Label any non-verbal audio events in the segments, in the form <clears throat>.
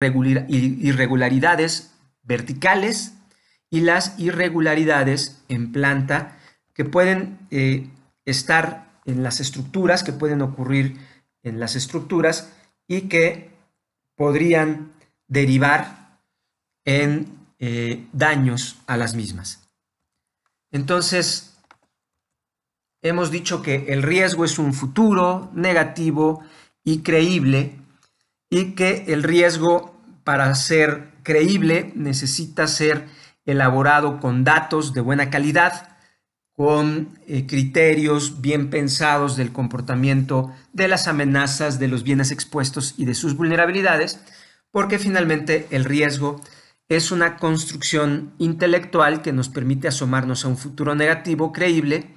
irregularidades verticales y las irregularidades en planta que pueden eh, estar en las estructuras, que pueden ocurrir en las estructuras y que podrían derivar en eh, daños a las mismas. Entonces, hemos dicho que el riesgo es un futuro negativo y creíble y que el riesgo para ser creíble necesita ser elaborado con datos de buena calidad, con eh, criterios bien pensados del comportamiento de las amenazas, de los bienes expuestos y de sus vulnerabilidades, porque finalmente el riesgo es una construcción intelectual que nos permite asomarnos a un futuro negativo creíble,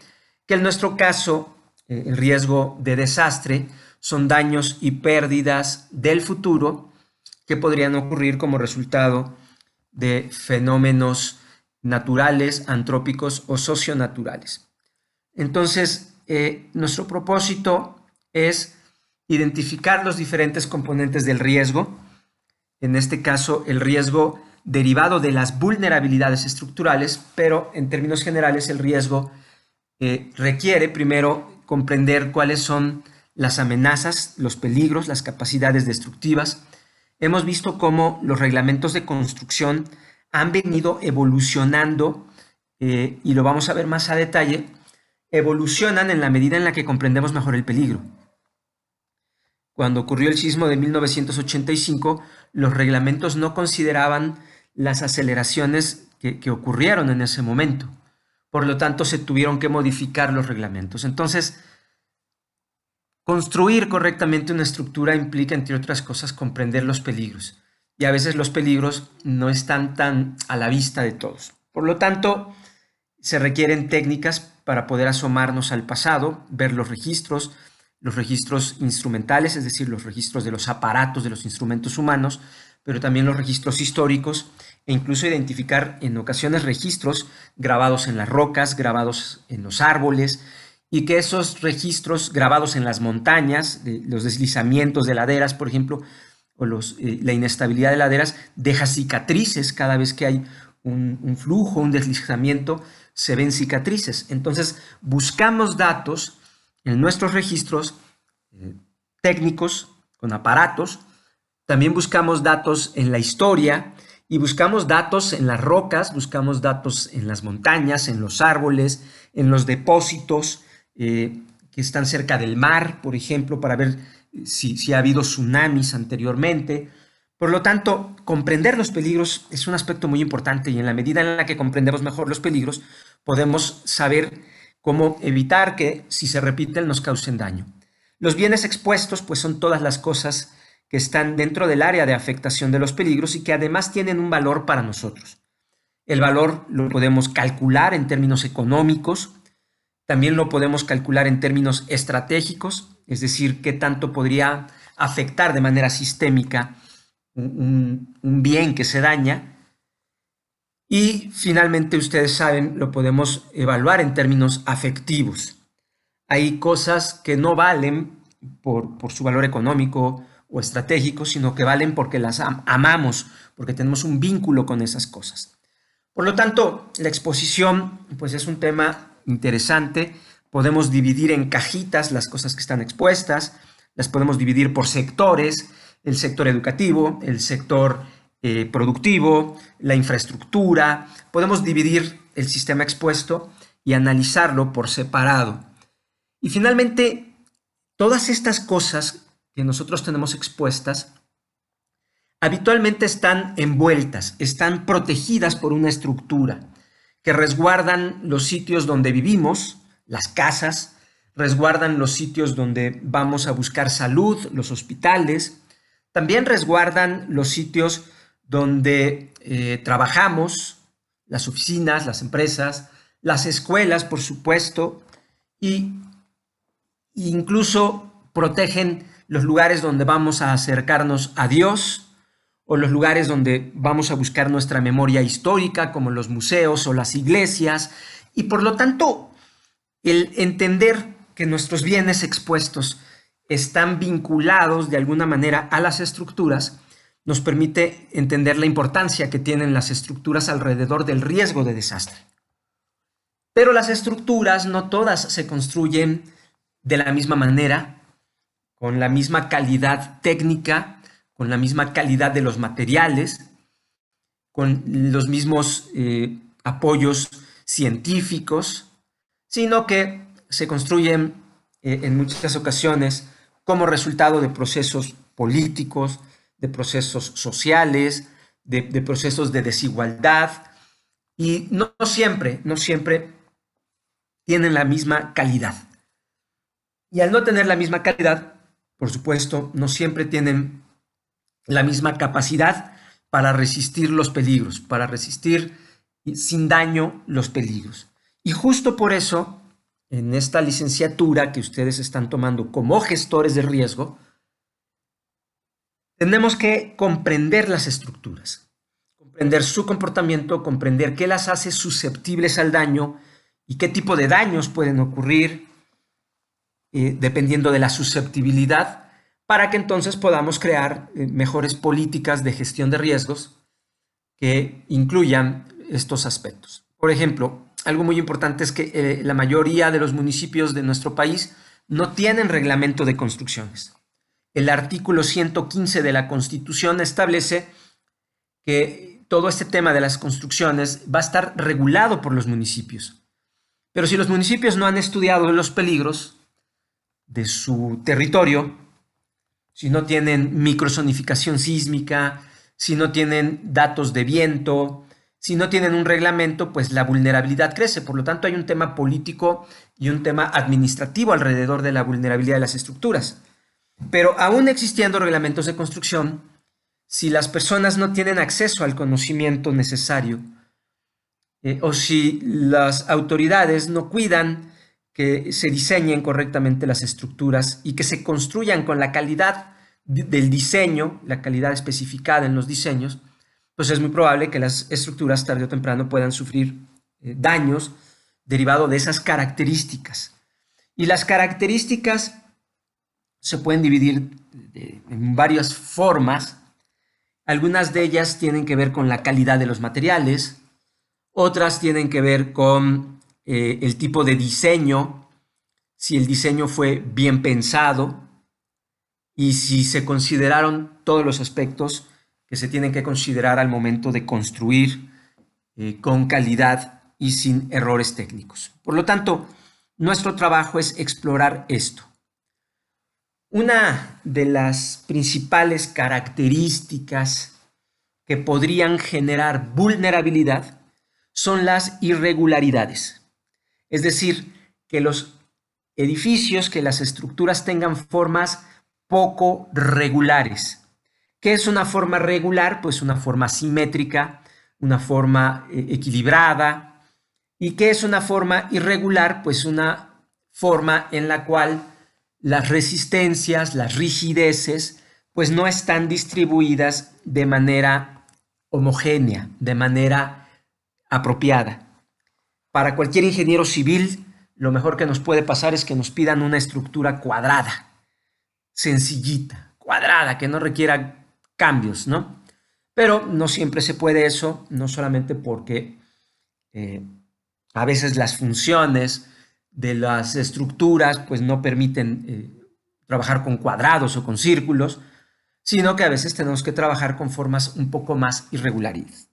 que en nuestro caso, eh, el riesgo de desastre, son daños y pérdidas del futuro que podrían ocurrir como resultado de fenómenos naturales, antrópicos o socionaturales. Entonces, eh, nuestro propósito es identificar los diferentes componentes del riesgo, en este caso el riesgo derivado de las vulnerabilidades estructurales, pero en términos generales el riesgo eh, requiere primero comprender cuáles son las amenazas, los peligros, las capacidades destructivas, hemos visto cómo los reglamentos de construcción han venido evolucionando, eh, y lo vamos a ver más a detalle, evolucionan en la medida en la que comprendemos mejor el peligro. Cuando ocurrió el sismo de 1985, los reglamentos no consideraban las aceleraciones que, que, ocurrieron en ese momento. Por lo tanto, se tuvieron que modificar los reglamentos. Entonces, Construir correctamente una estructura implica, entre otras cosas, comprender los peligros. Y a veces los peligros no están tan a la vista de todos. Por lo tanto, se requieren técnicas para poder asomarnos al pasado, ver los registros, los registros instrumentales, es decir, los registros de los aparatos, de los instrumentos humanos, pero también los registros históricos e incluso identificar en ocasiones registros grabados en las rocas, grabados en los árboles, y que esos registros grabados en las montañas, los deslizamientos de laderas, por ejemplo, o los, eh, la inestabilidad de laderas, deja cicatrices cada vez que hay un, flujo, un deslizamiento, se ven cicatrices. Entonces, buscamos datos en nuestros registros eh, técnicos, con aparatos, también buscamos datos en la historia y buscamos datos en las rocas, buscamos datos en las montañas, en los árboles, en los depósitos, eh, que están cerca del mar, por ejemplo, para ver eh, si, si ha habido tsunamis anteriormente. Por lo tanto, comprender los peligros es un aspecto muy importante y en la medida en la que comprendemos mejor los peligros, podemos saber cómo evitar que, si se repiten, nos causen daño. Los bienes expuestos, pues son todas las cosas que están dentro del área de afectación de los peligros y que además tienen un valor para nosotros. El valor lo podemos calcular en términos económicos, también lo podemos calcular en términos estratégicos, es decir, qué tanto podría afectar de manera sistémica un, bien que se daña. Y finalmente, ustedes saben, lo podemos evaluar en términos afectivos. Hay cosas que no valen por, su valor económico o estratégico, sino que valen porque las amamos, porque tenemos un vínculo con esas cosas. Por lo tanto, la exposición pues es un tema interesante. Podemos dividir en cajitas las cosas que están expuestas, las podemos dividir por sectores, el sector educativo, el sector eh, productivo, la infraestructura. Podemos dividir el sistema expuesto y analizarlo por separado. Y finalmente, todas estas cosas que nosotros tenemos expuestas habitualmente están envueltas, están protegidas por una estructura que resguardan los sitios donde vivimos, las casas, resguardan los sitios donde vamos a buscar salud, los hospitales, también resguardan los sitios donde eh, trabajamos, las oficinas, las empresas, las escuelas, por supuesto, y incluso protegen los lugares donde vamos a acercarnos a Dios o los lugares donde vamos a buscar nuestra memoria histórica, como los museos o las iglesias, y por lo tanto, el entender que nuestros bienes expuestos están vinculados de alguna manera a las estructuras, nos permite entender la importancia que tienen las estructuras alrededor del riesgo de desastre. Pero las estructuras no todas se construyen de la misma manera, con la misma calidad técnica con la misma calidad de los materiales, con los mismos eh, apoyos científicos, sino que se construyen eh, en muchas ocasiones como resultado de procesos políticos, de procesos sociales, de, procesos de desigualdad, y no, no, siempre, no siempre tienen la misma calidad. Y al no tener la misma calidad, por supuesto, no siempre tienen la misma capacidad para resistir los peligros, para resistir sin daño los peligros. Y justo por eso, en esta licenciatura que ustedes están tomando como gestores de riesgo, tenemos que comprender las estructuras, comprender su comportamiento, comprender qué las hace susceptibles al daño y qué tipo de daños pueden ocurrir eh, dependiendo de la susceptibilidad para que entonces podamos crear eh, mejores políticas de gestión de riesgos que incluyan estos aspectos. Por ejemplo, algo muy importante es que eh, la mayoría de los municipios de nuestro país no tienen reglamento de construcciones. El artículo 115 de la Constitución establece que todo este tema de las construcciones va a estar regulado por los municipios. Pero si los municipios no han estudiado los peligros de su territorio, si no tienen microsonificación sísmica, si no tienen datos de viento, si no tienen un reglamento, pues la vulnerabilidad crece. Por lo tanto, hay un tema político y un tema administrativo alrededor de la vulnerabilidad de las estructuras. Pero aún existiendo reglamentos de construcción, si las personas no tienen acceso al conocimiento necesario eh, o si las autoridades no cuidan que se diseñen correctamente las estructuras y que se construyan con la calidad del diseño, la calidad especificada en los diseños, pues es muy probable que las estructuras tarde o temprano puedan sufrir eh, daños derivados de esas características. Y las características se pueden dividir eh, en varias formas. Algunas de ellas tienen que ver con la calidad de los materiales, otras tienen que ver con eh, el tipo de diseño, si el diseño fue bien pensado y si se consideraron todos los aspectos que se tienen que considerar al momento de construir eh, con calidad y sin errores técnicos. Por lo tanto, nuestro trabajo es explorar esto. Una de las principales características que podrían generar vulnerabilidad son las irregularidades. Es decir, que los edificios, que las estructuras tengan formas poco regulares. ¿Qué es una forma regular? Pues una forma simétrica, una forma eh, equilibrada. ¿Y qué es una forma irregular? Pues una forma en la cual las resistencias, las rigideces, pues no están distribuidas de manera homogénea, de manera apropiada. Para cualquier ingeniero civil, lo mejor que nos puede pasar es que nos pidan una estructura cuadrada, sencillita, cuadrada, que no requiera cambios, ¿no? Pero no siempre se puede eso, no solamente porque eh, a veces las funciones de las estructuras pues no permiten eh, trabajar con cuadrados o con círculos, sino que a veces tenemos que trabajar con formas un poco más irregulares.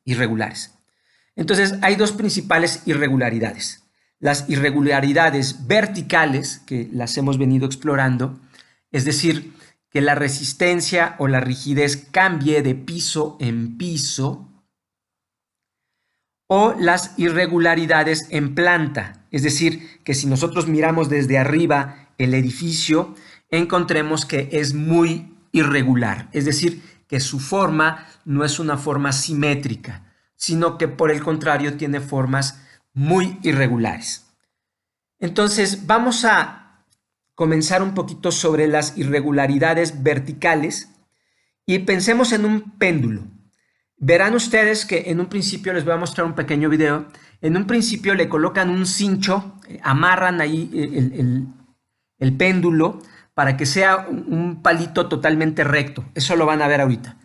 Entonces hay dos principales irregularidades. Las irregularidades verticales, que las hemos venido explorando, es decir, que la resistencia o la rigidez cambie de piso en piso, o las irregularidades en planta, es decir, que si nosotros miramos desde arriba el edificio, encontremos que es muy irregular, es decir, que su forma no es una forma simétrica sino que por el contrario tiene formas muy irregulares. Entonces vamos a comenzar un poquito sobre las irregularidades verticales y pensemos en un péndulo. Verán ustedes que en un principio les voy a mostrar un pequeño video. En un principio le colocan un cincho, eh, amarran ahí eh, el, péndulo para que sea un palito totalmente recto. Eso lo van a ver ahorita.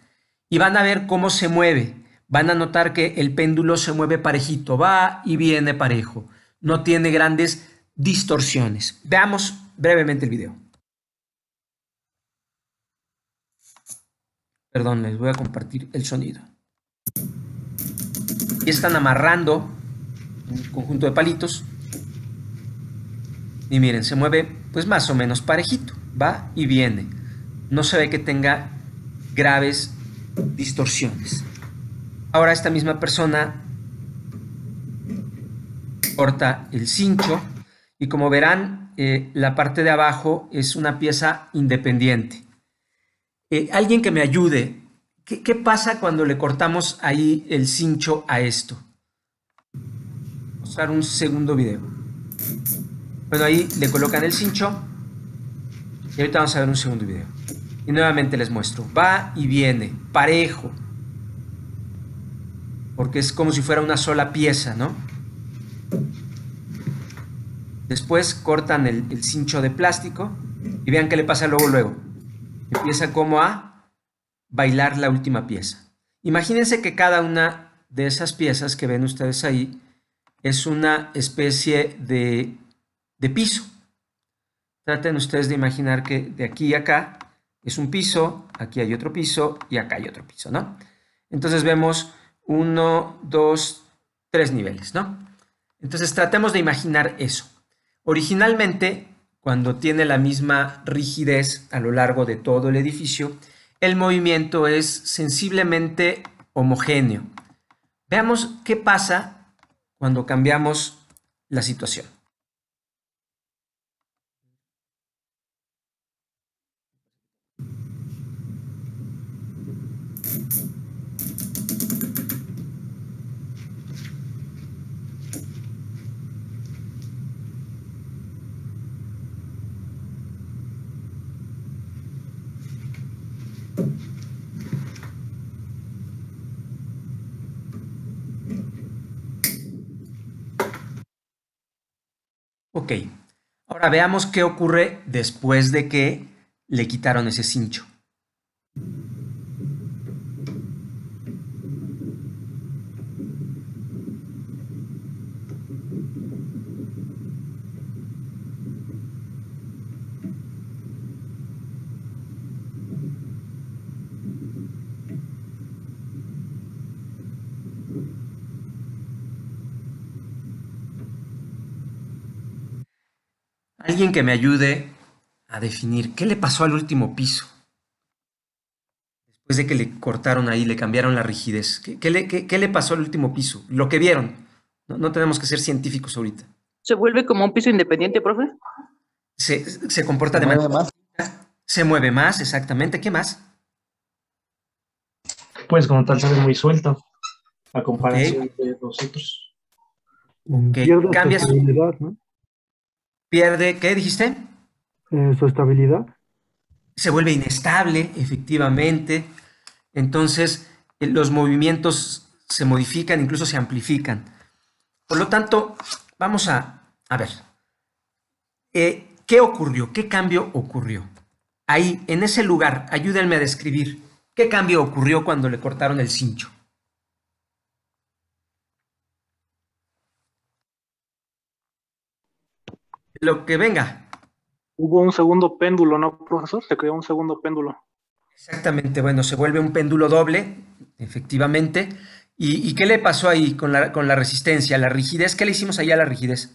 Y van a ver cómo se mueve. Van a notar que el péndulo se mueve parejito, va y viene parejo. No tiene grandes distorsiones. Veamos brevemente el video. Perdón, les voy a compartir el sonido. Y están amarrando un conjunto de palitos. Y miren, se mueve pues más o menos parejito. Va y viene. No se ve que tenga graves distorsiones. Ahora esta misma persona corta el cincho y como verán, eh, la parte de abajo es una pieza independiente. Eh, alguien que me ayude, ¿Qué, pasa cuando le cortamos ahí el cincho a esto? a Mostrar un segundo video. Bueno, ahí le colocan el cincho y ahorita vamos a ver un segundo video. Y nuevamente les muestro, va y viene, parejo porque es como si fuera una sola pieza, ¿no? Después cortan el, cincho de plástico y vean qué le pasa luego, luego. Empieza como a bailar la última pieza. Imagínense que cada una de esas piezas que ven ustedes ahí es una especie de, de piso. Traten ustedes de imaginar que de aquí a acá es un piso, aquí hay otro piso y acá hay otro piso, ¿no? Entonces vemos uno, dos, tres niveles, ¿no? Entonces tratemos de imaginar eso. Originalmente, cuando tiene la misma rigidez a lo largo de todo el edificio, el movimiento es sensiblemente homogéneo. Veamos qué pasa cuando cambiamos la situación. Ok, ahora veamos qué ocurre después de que le quitaron ese cincho. Alguien que me ayude a definir qué le pasó al último piso. Después de que le cortaron ahí, le cambiaron la rigidez. ¿Qué, le, pasó al último piso? Lo que vieron. No, tenemos que ser científicos ahorita. ¿Se vuelve como un piso independiente, profe? Se, se comporta de manera más. Se mueve más, exactamente. ¿Qué más? Pues como tal se ve muy suelto. a comparación de los otros. Cambia su... ¿no? pierde, ¿qué dijiste? Eh, su estabilidad. Se vuelve inestable, efectivamente. Entonces, eh, los movimientos se modifican, incluso se amplifican. Por lo tanto, vamos a, ver, eh, ¿qué ocurrió? ¿Qué cambio ocurrió? Ahí, en ese lugar, ayúdenme a describir, ¿qué cambio ocurrió cuando le cortaron el cincho? lo que venga. Hubo un segundo péndulo, ¿no, profesor? Se creó un segundo péndulo. Exactamente, bueno, se vuelve un péndulo doble, efectivamente. ¿Y, qué le pasó ahí con la, resistencia, la rigidez? ¿Qué le hicimos ahí a la rigidez?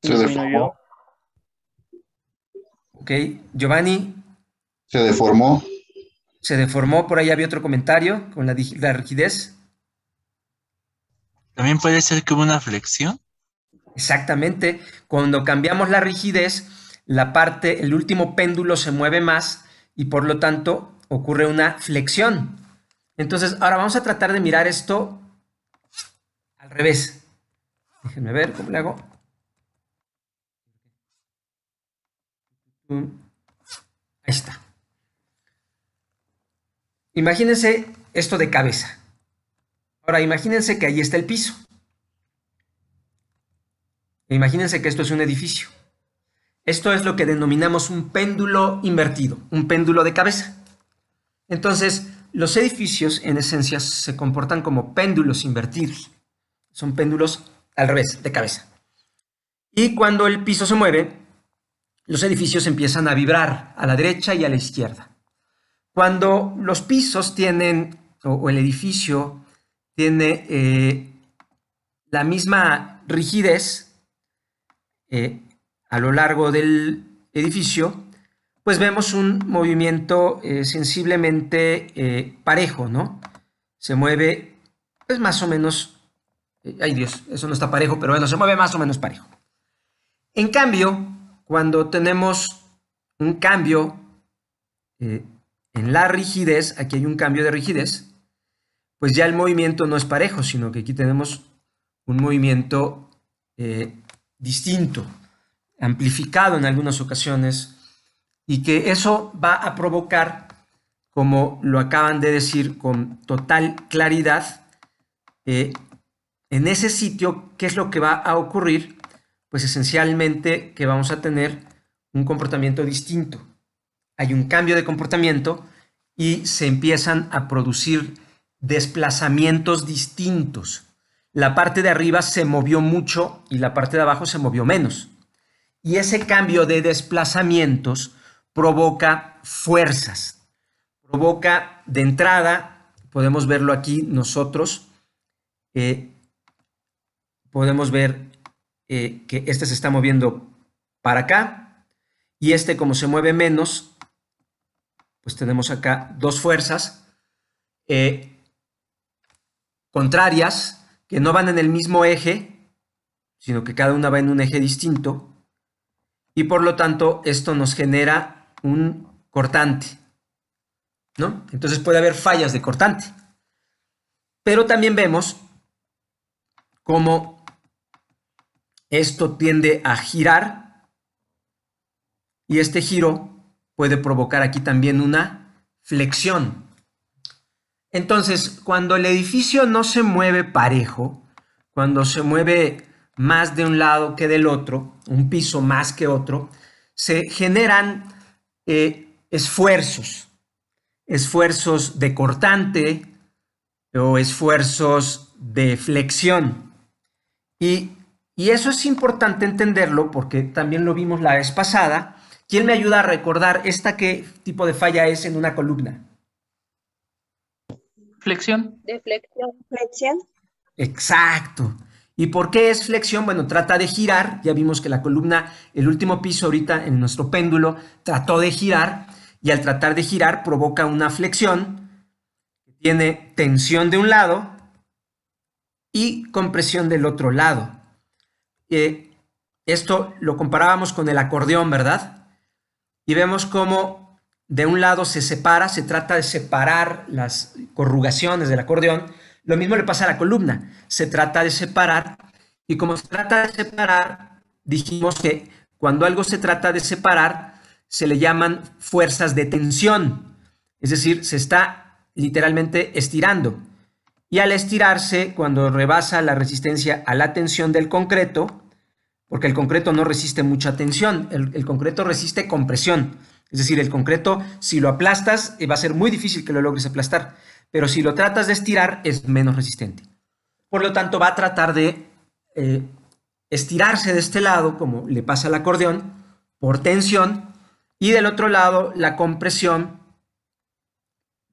Se deformó. Ok, Giovanni. Se deformó. Se deformó, por ahí había otro comentario con la, la rigidez. También puede ser que una flexión. Exactamente. Cuando cambiamos la rigidez, la parte, el último péndulo se mueve más y por lo tanto ocurre una flexión. Entonces, ahora vamos a tratar de mirar esto al revés. Déjenme ver cómo le hago. Ahí está. Imagínense esto de cabeza. Ahora, imagínense que ahí está el piso. Imagínense que esto es un edificio. Esto es lo que denominamos un péndulo invertido, un péndulo de cabeza. Entonces, los edificios en esencia se comportan como péndulos invertidos. Son péndulos al revés, de cabeza. Y cuando el piso se mueve, los edificios empiezan a vibrar a la derecha y a la izquierda. Cuando los pisos tienen, o, el edificio tiene eh, la misma rigidez eh, a lo largo del edificio, pues vemos un movimiento eh, sensiblemente parejo, ¿no? Se mueve, pues más o menos, ay Dios, eso no está parejo, pero bueno, se mueve más o menos parejo. En cambio, cuando tenemos un cambio en la rigidez, aquí hay un cambio de rigidez, pues ya el movimiento no es parejo, sino que aquí tenemos un movimiento eh, distinto, amplificado en algunas ocasiones, y que eso va a provocar, como lo acaban de decir con total claridad, eh, en ese sitio, ¿qué es lo que va a ocurrir? Pues esencialmente que vamos a tener un comportamiento distinto. Hay un cambio de comportamiento y se empiezan a producir desplazamientos distintos. La parte de arriba se movió mucho y la parte de abajo se movió menos. Y ese cambio de desplazamientos provoca fuerzas. Provoca de entrada, podemos verlo aquí nosotros, eh, podemos ver eh, que este se está moviendo para acá y este como se mueve menos, pues tenemos acá dos fuerzas. Eh, contrarias, que no van en el mismo eje, sino que cada una va en un eje distinto, y por lo tanto esto nos genera un cortante, ¿no? Entonces puede haber fallas de cortante. Pero también vemos cómo esto tiende a girar y este giro puede provocar aquí también una flexión. Entonces, cuando el edificio no se mueve parejo, cuando se mueve más de un lado que del otro, un piso más que otro, se generan eh, esfuerzos, esfuerzos de cortante o esfuerzos de flexión. Y, y eso es importante entenderlo porque también lo vimos la vez pasada. ¿Quién me ayuda a recordar esta qué tipo de falla es en una columna? Flexión. De flexión. Exacto. ¿Y por qué es flexión? Bueno, trata de girar. Ya vimos que la columna, el último piso ahorita en nuestro péndulo, trató de girar y al tratar de girar provoca una flexión tiene tensión de un lado y compresión del otro lado. Eh, esto lo comparábamos con el acordeón, ¿verdad? Y vemos cómo de un lado se separa, se trata de separar las corrugaciones del acordeón, lo mismo le pasa a la columna, se trata de separar, y como se trata de separar, dijimos que cuando algo se trata de separar, se le llaman fuerzas de tensión, es decir, se está literalmente estirando. Y al estirarse, cuando rebasa la resistencia a la tensión del concreto, porque el concreto no resiste mucha tensión, el, concreto resiste compresión, es decir, el concreto, si lo aplastas, eh, va a ser muy difícil que lo logres aplastar, pero si lo tratas de estirar, es menos resistente. Por lo tanto, va a tratar de eh, estirarse de este lado, como le pasa al acordeón, por tensión, y del otro lado, la compresión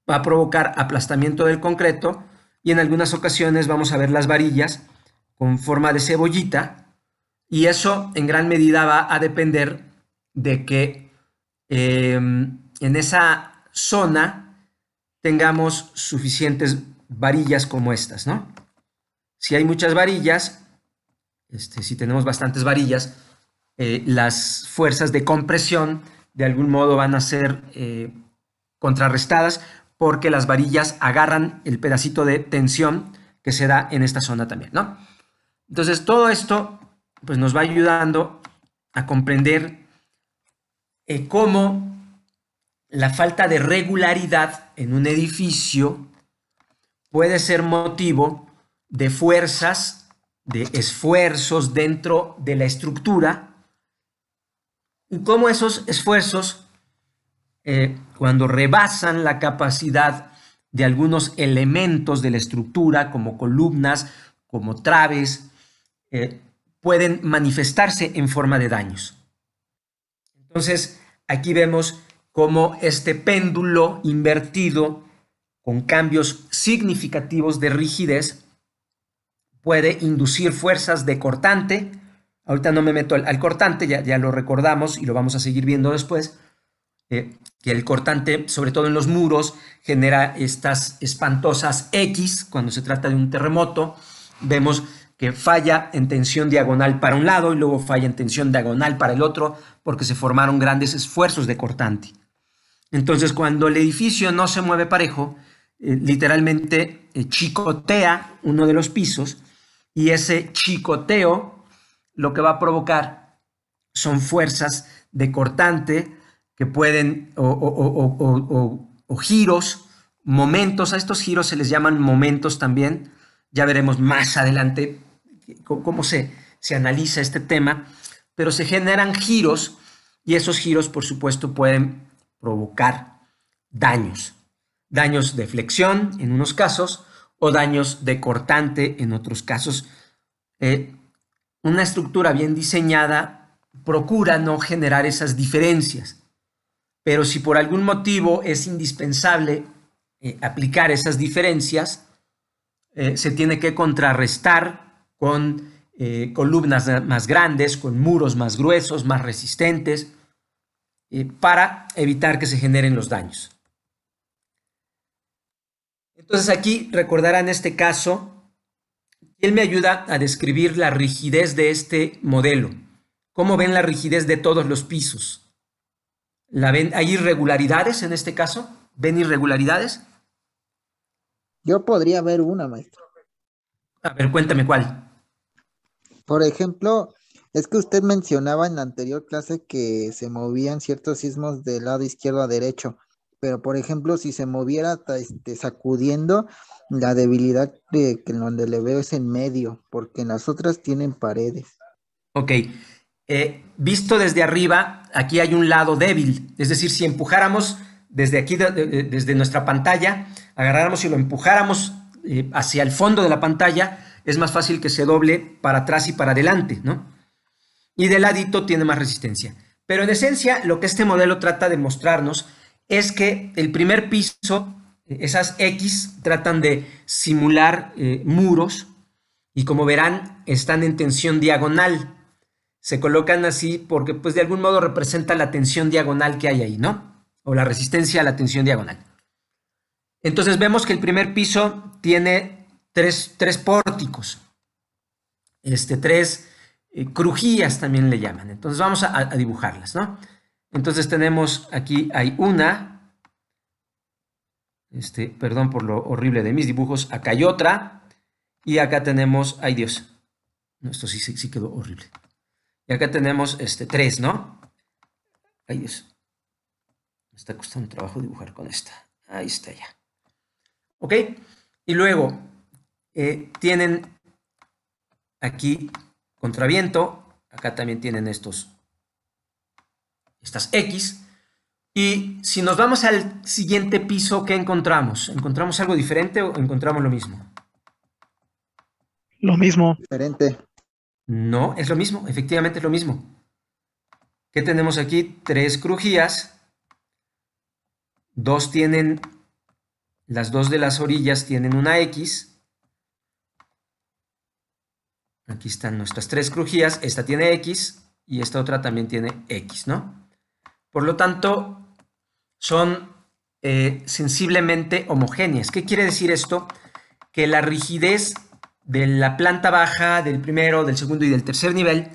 va a provocar aplastamiento del concreto, y en algunas ocasiones vamos a ver las varillas con forma de cebollita, y eso en gran medida va a depender de que Em, en esa zona tengamos suficientes varillas como estas, ¿no? Si hay muchas varillas, este, si tenemos bastantes varillas, eh, las fuerzas de compresión de algún modo van a ser eh, contrarrestadas porque las varillas agarran el pedacito de tensión que se da en esta zona también, ¿no? Entonces, todo esto pues, nos va ayudando a comprender cómo la falta de regularidad en un edificio puede ser motivo de fuerzas, de esfuerzos dentro de la estructura y cómo esos esfuerzos, eh, cuando rebasan la capacidad de algunos elementos de la estructura, como columnas, como traves, eh, pueden manifestarse en forma de daños. Entonces, Aquí vemos cómo este péndulo invertido con cambios significativos de rigidez puede inducir fuerzas de cortante. Ahorita no me meto al, cortante, ya, ya, lo recordamos y lo vamos a seguir viendo después. Eh, que el cortante, sobre todo en los muros, genera estas espantosas X cuando se trata de un terremoto. Vemos que falla en tensión diagonal para un lado y luego falla en tensión diagonal para el otro porque se formaron grandes esfuerzos de cortante. Entonces, cuando el edificio no se mueve parejo, eh, literalmente eh, chicotea uno de los pisos y ese chicoteo lo que va a provocar son fuerzas de cortante que pueden, o, o giros, momentos, a estos giros se les llaman momentos también, ya veremos más adelante cómo se, analiza este tema, pero se generan giros y esos giros, por supuesto, pueden provocar daños. Daños de flexión en unos casos o daños de cortante en otros casos. Eh, una estructura bien diseñada procura no generar esas diferencias, pero si por algún motivo es indispensable eh, aplicar esas diferencias, eh, se tiene que contrarrestar con eh, columnas más grandes, con muros más gruesos, más resistentes, eh, para evitar que se generen los daños. Entonces aquí recordarán este caso, él me ayuda a describir la rigidez de este modelo. ¿Cómo ven la rigidez de todos los pisos? ¿Hay irregularidades en este caso? ¿Ven irregularidades? Yo podría ver una, maestro. A ver, cuéntame cuál. Por ejemplo, es que usted mencionaba en la anterior clase que se movían ciertos sismos del lado izquierdo a derecho, pero por ejemplo, si se moviera este, sacudiendo, la debilidad de, que donde le veo es en medio, porque en las otras tienen paredes. Ok. Eh, visto desde arriba, aquí hay un lado débil, es decir, si empujáramos desde aquí, desde nuestra pantalla, agarráramos y lo empujáramos eh, hacia el fondo de la pantalla, es más fácil que se doble para atrás y para adelante, ¿no? Y de ladito tiene más resistencia. Pero en esencia, lo que este modelo trata de mostrarnos es que el primer piso, esas X, tratan de simular eh, muros y como verán, están en tensión diagonal. Se colocan así porque pues de algún modo representa la tensión diagonal que hay ahí, ¿no? O la resistencia a la tensión diagonal. Entonces vemos que el primer piso tiene tres, pórticos, este, tres eh, crujías también le llaman. Entonces vamos a, dibujarlas, ¿no? Entonces tenemos aquí, hay una, este, perdón por lo horrible de mis dibujos, acá hay otra, y acá tenemos, ay Dios, esto sí, sí, sí quedó horrible. Y acá tenemos este, tres, ¿no? Ay Dios, me está costando trabajo dibujar con esta. Ahí está ya. ¿Ok? Y luego, eh, tienen aquí contraviento, acá también tienen estos, estas X, y si nos vamos al siguiente piso, ¿qué encontramos? ¿Encontramos algo diferente o encontramos lo mismo? Lo mismo. Diferente. No, es lo mismo, efectivamente es lo mismo. ¿Qué tenemos aquí? Tres crujías, dos tienen, las dos de las orillas tienen una X, Aquí están nuestras tres crujías. Esta tiene X y esta otra también tiene X, ¿no? Por lo tanto, son eh, sensiblemente homogéneas. ¿Qué quiere decir esto? Que la rigidez de la planta baja, del primero, del segundo y del tercer nivel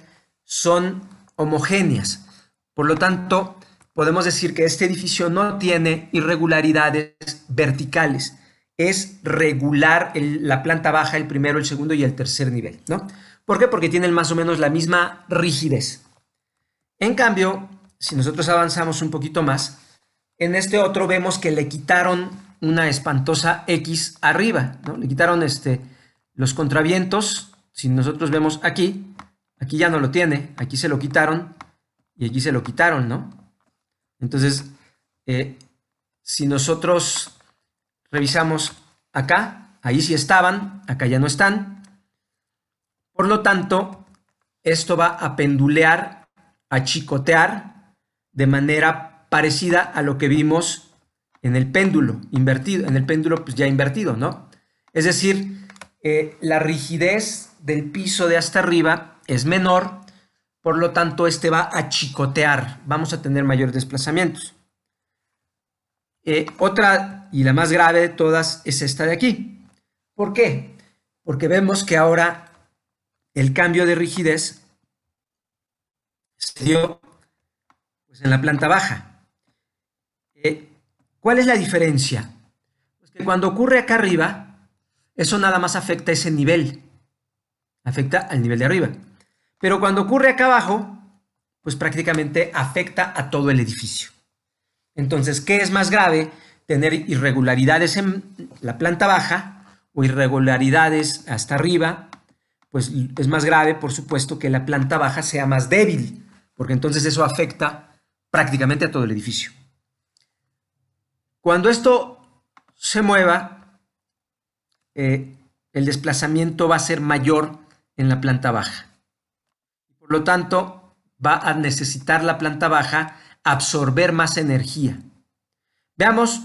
son homogéneas. Por lo tanto, podemos decir que este edificio no tiene irregularidades verticales. Es regular la planta baja, el primero, el segundo y el tercer nivel, ¿no? ¿Por qué? Porque tienen más o menos la misma rigidez. En cambio, si nosotros avanzamos un poquito más, en este otro vemos que le quitaron una espantosa X arriba, ¿no? Le quitaron este, los contravientos, si nosotros vemos aquí, aquí ya no lo tiene, aquí se lo quitaron y aquí se lo quitaron, ¿no? Entonces, eh, si nosotros revisamos acá, ahí sí estaban, acá ya no están, por lo tanto, esto va a pendulear, a chicotear de manera parecida a lo que vimos en el péndulo invertido, en el péndulo pues, ya invertido, ¿no? Es decir, eh, la rigidez del piso de hasta arriba es menor, por lo tanto este va a chicotear, vamos a tener mayores desplazamientos. Eh, otra y la más grave de todas es esta de aquí. ¿Por qué? Porque vemos que ahora el cambio de rigidez se dio pues, en la planta baja. Eh, ¿Cuál es la diferencia? Pues que cuando ocurre acá arriba, eso nada más afecta ese nivel, afecta al nivel de arriba. Pero cuando ocurre acá abajo, pues prácticamente afecta a todo el edificio. Entonces, ¿qué es más grave? Tener irregularidades en la planta baja o irregularidades hasta arriba pues es más grave, por supuesto, que la planta baja sea más débil, porque entonces eso afecta prácticamente a todo el edificio. Cuando esto se mueva, eh, el desplazamiento va a ser mayor en la planta baja. Por lo tanto, va a necesitar la planta baja absorber más energía. Veamos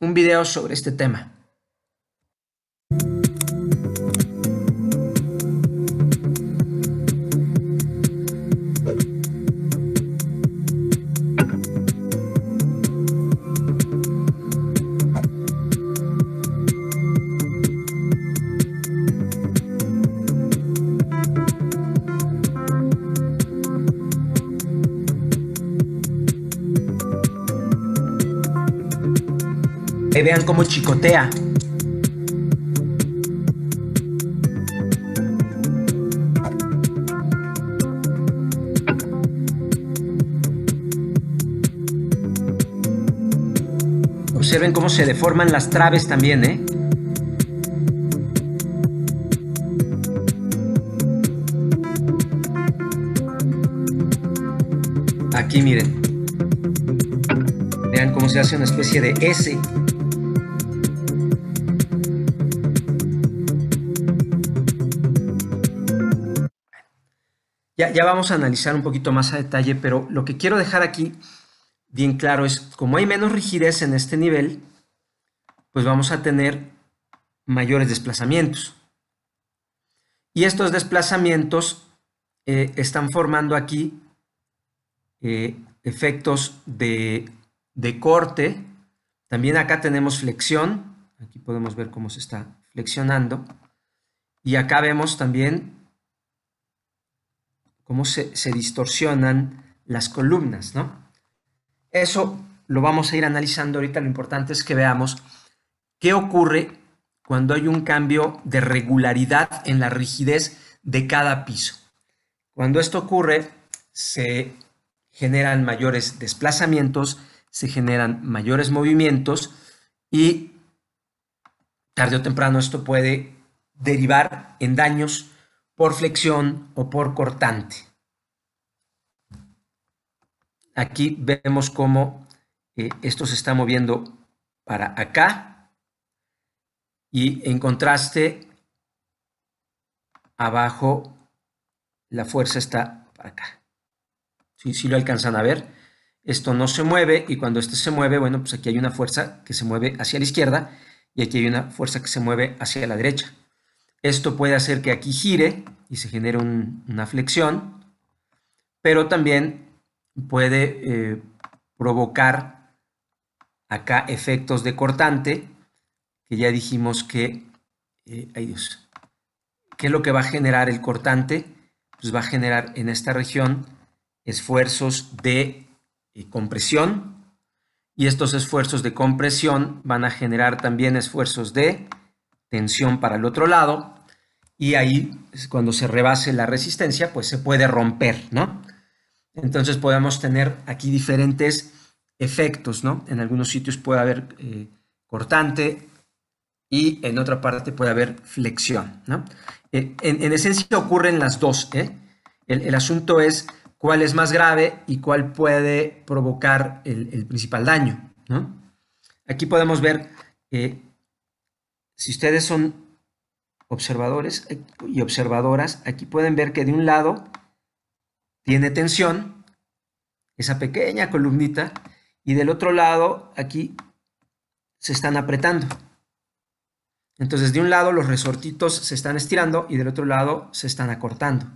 un video sobre este tema. vean cómo chicotea. Observen cómo se deforman las traves también, ¿eh? Aquí miren. Vean cómo se hace una especie de S. Ya, vamos a analizar un poquito más a detalle, pero lo que quiero dejar aquí bien claro es, como hay menos rigidez en este nivel, pues vamos a tener mayores desplazamientos. Y estos desplazamientos eh, están formando aquí eh, efectos de corte. También acá tenemos flexión. Aquí podemos ver cómo se está flexionando. Y acá vemos también cómo se, distorsionan las columnas, ¿no? Eso lo vamos a ir analizando ahorita, lo importante es que veamos qué ocurre cuando hay un cambio de regularidad en la rigidez de cada piso. Cuando esto ocurre, se generan mayores desplazamientos, se generan mayores movimientos y tarde o temprano esto puede derivar en daños por flexión o por cortante. Aquí vemos cómo eh, esto se está moviendo para acá y en contraste abajo la fuerza está para acá. Si lo alcanzan a ver, esto no se mueve y cuando este se mueve, bueno, pues aquí hay una fuerza que se mueve hacia la izquierda y aquí hay una fuerza que se mueve hacia la derecha. Esto puede hacer que aquí gire y se genere una flexión, pero también puede eh, provocar acá efectos de cortante, que ya dijimos que, eh, ¿qué es lo que va a generar el cortante? Pues va a generar en esta región esfuerzos de eh, compresión, y estos esfuerzos de compresión van a generar también esfuerzos de tensión para el otro lado y ahí cuando se rebase la resistencia pues se puede romper, ¿no? Entonces podemos tener aquí diferentes efectos, ¿no? En algunos sitios puede haber eh, cortante y en otra parte puede haber flexión, ¿no? Eh, en, esencia ocurren las dos, ¿eh? el, asunto es cuál es más grave y cuál puede provocar el, principal daño, ¿no? Aquí podemos ver que eh, si ustedes son observadores eh, y observadoras, aquí pueden ver que de un lado tiene tensión, esa pequeña columnita, y del otro lado aquí se están apretando. Entonces, de un lado los resortitos se están estirando y del otro lado se están acortando.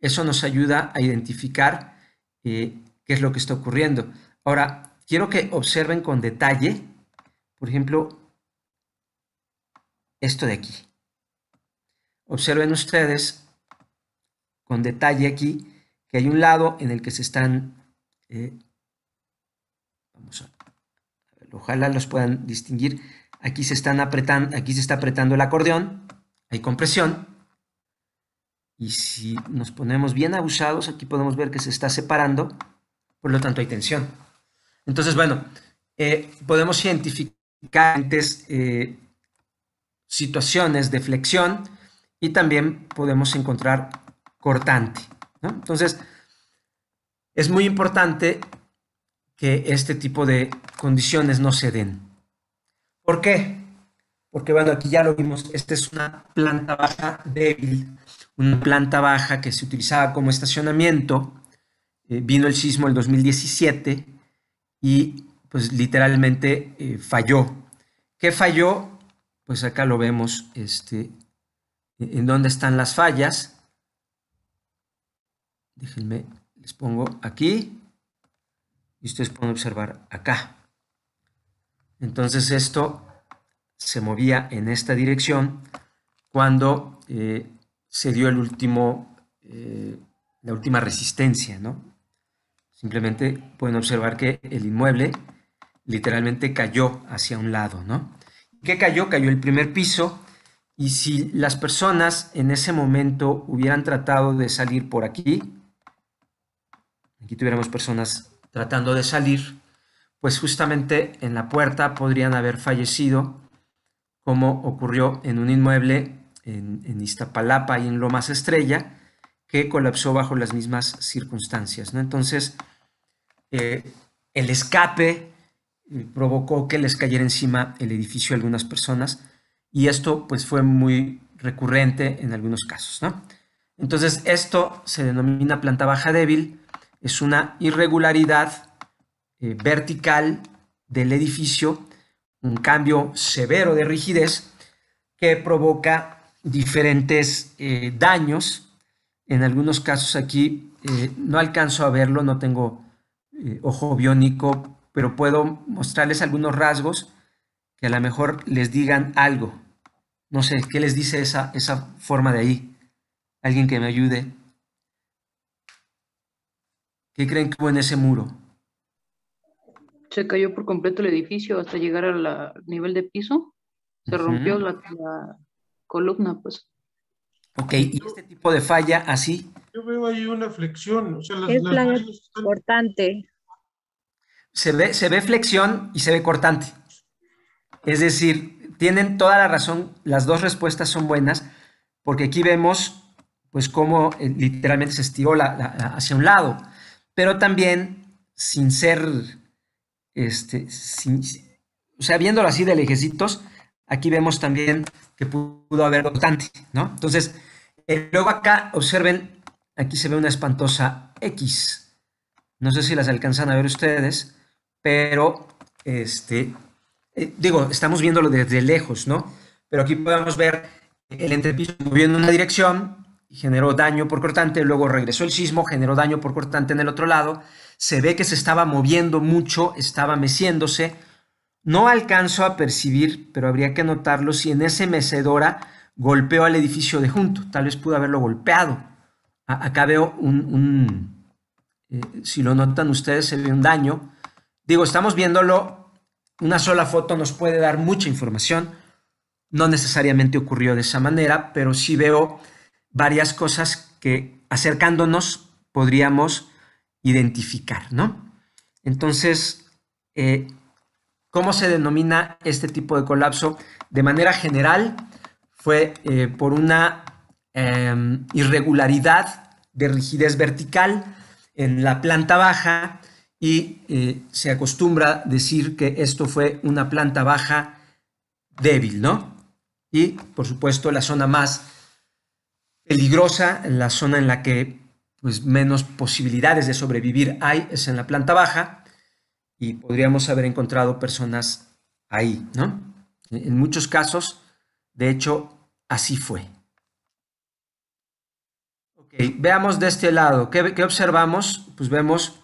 Eso nos ayuda a identificar eh, qué es lo que está ocurriendo. Ahora, quiero que observen con detalle, por ejemplo, esto de aquí. Observen ustedes con detalle aquí que hay un lado en el que se están... Eh, vamos a, ojalá los puedan distinguir. Aquí se, están aquí se está apretando el acordeón, hay compresión. Y si nos ponemos bien abusados, aquí podemos ver que se está separando, por lo tanto hay tensión. Entonces, bueno, eh, podemos identificar antes situaciones de flexión y también podemos encontrar cortante. Entonces, es muy importante que este tipo de condiciones no se den. ¿Por qué? Porque bueno, aquí ya lo vimos, esta es una planta baja débil, una planta baja que se utilizaba como estacionamiento. Eh, vino el sismo el 2017 y pues literalmente eh, falló. ¿Qué falló? pues acá lo vemos, este, e-, en dónde están las fallas. Déjenme, les pongo aquí y ustedes pueden observar acá. Entonces esto se movía en esta dirección cuando eh, se dio el último, eh, la última resistencia, ¿no? Simplemente pueden observar que el inmueble literalmente cayó hacia un lado, ¿no? ¿Qué cayó? Cayó el primer piso y si las personas en ese momento hubieran tratado de salir por aquí, aquí tuviéramos personas tratando de salir, pues justamente en la puerta podrían haber fallecido, como ocurrió en un inmueble en, Iztapalapa y en Lomas Estrella, que colapsó bajo las mismas circunstancias. Entonces, eh, el escape provocó que les cayera encima el edificio a algunas personas y esto pues fue muy recurrente en algunos casos. Entonces esto se denomina planta baja débil, es una irregularidad eh, vertical del edificio, un cambio severo de rigidez que provoca diferentes eh, daños. En algunos casos aquí eh, no alcanzo a verlo, no tengo ojo biónico pero puedo mostrarles algunos rasgos que a lo mejor les digan algo. No sé, ¿qué les dice esa, esa forma de ahí? Alguien que me ayude. ¿Qué creen que hubo en ese muro? Se cayó por completo el edificio hasta llegar al nivel de piso. Se rompió la, columna, pues. Ok, ¿y este tipo de falla así? Yo veo ahí una flexión. es importante se ve, flexión y se ve cortante. Es decir, tienen toda la razón, las dos respuestas son buenas, porque aquí vemos pues cómo eh, literalmente se estiró la, hacia un lado, pero también sin ser, este, sin, o sea, viéndolo así de lejecitos, aquí vemos también que pudo haber cortante, ¿no? Entonces, eh, luego acá, observen, aquí se ve una espantosa X. No sé si las alcanzan a ver ustedes, pero este, eh, digo, estamos viéndolo desde lejos, ¿no? Pero aquí podemos ver el entrepiso movió en una dirección, generó daño por cortante, luego regresó el sismo, generó daño por cortante en el otro lado, se ve que se estaba moviendo mucho, estaba meciéndose, no alcanzo a percibir, pero habría que notarlo si en ese mecedora golpeó al edificio de junto, tal vez pudo haberlo golpeado. acá veo un, eh, si lo notan ustedes, se ve un daño, Digo, estamos viéndolo, una sola foto nos puede dar mucha información, no necesariamente ocurrió de esa manera, pero sí veo varias cosas que acercándonos podríamos identificar, ¿no? Entonces, eh, ¿cómo se denomina este tipo de colapso? De manera general, fue eh, por una em, irregularidad de rigidez vertical en la planta baja y eh, se acostumbra decir que esto fue una planta baja débil, ¿no? Y, por supuesto, la zona más peligrosa, la zona en la que pues, menos posibilidades de sobrevivir hay, es en la planta baja, y podríamos haber encontrado personas ahí, ¿no? En muchos casos, de hecho, así fue. veamos de este lado, ¿qué, qué observamos? Pues vemos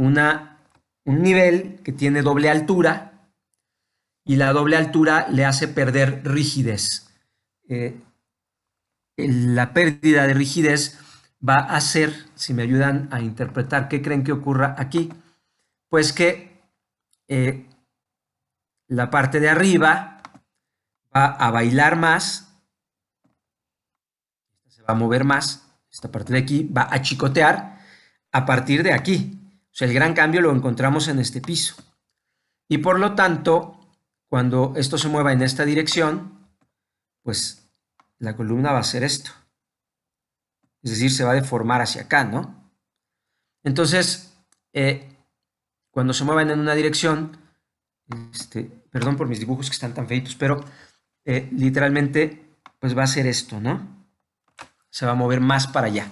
una, un nivel que tiene doble altura y la doble altura le hace perder rigidez. Eh, la pérdida de rigidez va a ser, si me ayudan a interpretar qué creen que ocurra aquí, pues que eh, la parte de arriba va a bailar más, se va a mover más, esta parte de aquí va a chicotear a partir de aquí el gran cambio lo encontramos en este piso. Y por lo tanto, cuando esto se mueva en esta dirección, pues la columna va a ser esto. Es decir, se va a deformar hacia acá, ¿no? Entonces, eh, cuando se muevan en una dirección, este, perdón por mis dibujos que están tan feitos, pero eh, literalmente, pues va a ser esto, ¿no? Se va a mover más para allá.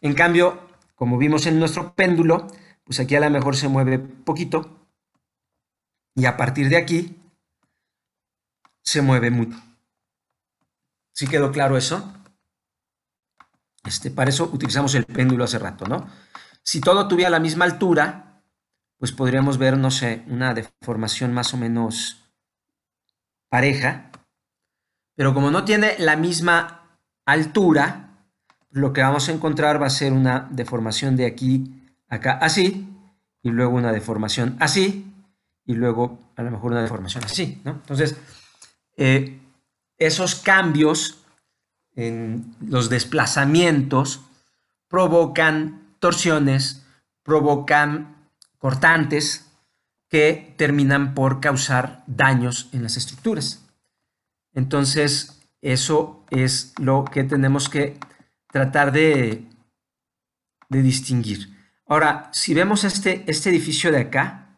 En cambio, como vimos en nuestro péndulo, pues aquí a lo mejor se mueve poquito y a partir de aquí se mueve mucho. ¿Sí quedó claro eso? Este, para eso utilizamos el péndulo hace rato, ¿no? Si todo tuviera la misma altura, pues podríamos ver, no sé, una deformación más o menos pareja. Pero como no tiene la misma altura, lo que vamos a encontrar va a ser una deformación de aquí acá así, y luego una deformación así, y luego a lo mejor una deformación así, Entonces, eh, esos cambios en los desplazamientos provocan torsiones, provocan cortantes que terminan por causar daños en las estructuras. Entonces, eso es lo que tenemos que tratar de, de distinguir. Ahora, si vemos este, este edificio de acá,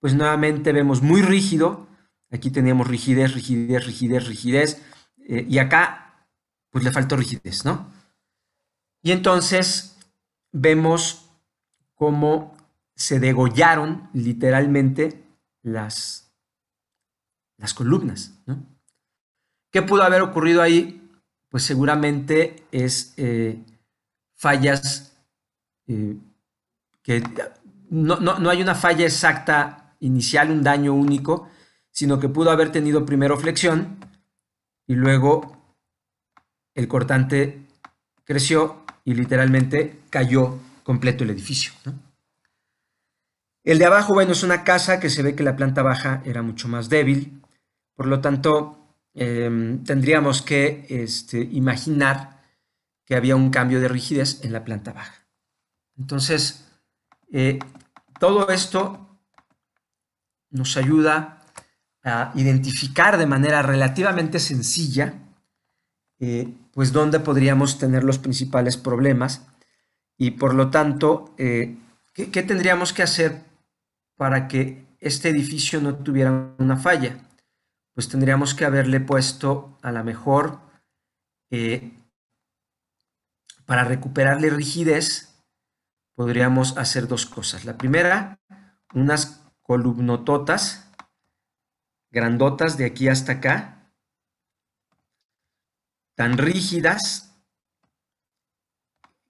pues nuevamente vemos muy rígido. Aquí teníamos rigidez, rigidez, rigidez, rigidez. Eh, y acá, pues le faltó rigidez, ¿no? Y entonces vemos cómo se degollaron literalmente las, las columnas, ¿no? ¿Qué pudo haber ocurrido ahí? Pues seguramente es eh, fallas eh, que no, hay una falla exacta inicial, un daño único, sino que pudo haber tenido primero flexión y luego el cortante creció y literalmente cayó completo el edificio. El de abajo, bueno, es una casa que se ve que la planta baja era mucho más débil, por lo tanto, em, tendríamos que este, imaginar que había un cambio de rigidez en la planta baja. Entonces, eh, todo esto nos ayuda a identificar de manera relativamente sencilla, eh, pues dónde podríamos tener los principales problemas y por lo tanto, eh, ¿qué, tendríamos que hacer para que este edificio no tuviera una falla? Pues tendríamos que haberle puesto a la mejor, para recuperarle rigidez, podríamos hacer dos cosas. La primera, unas columnototas grandotas de aquí hasta acá, tan rígidas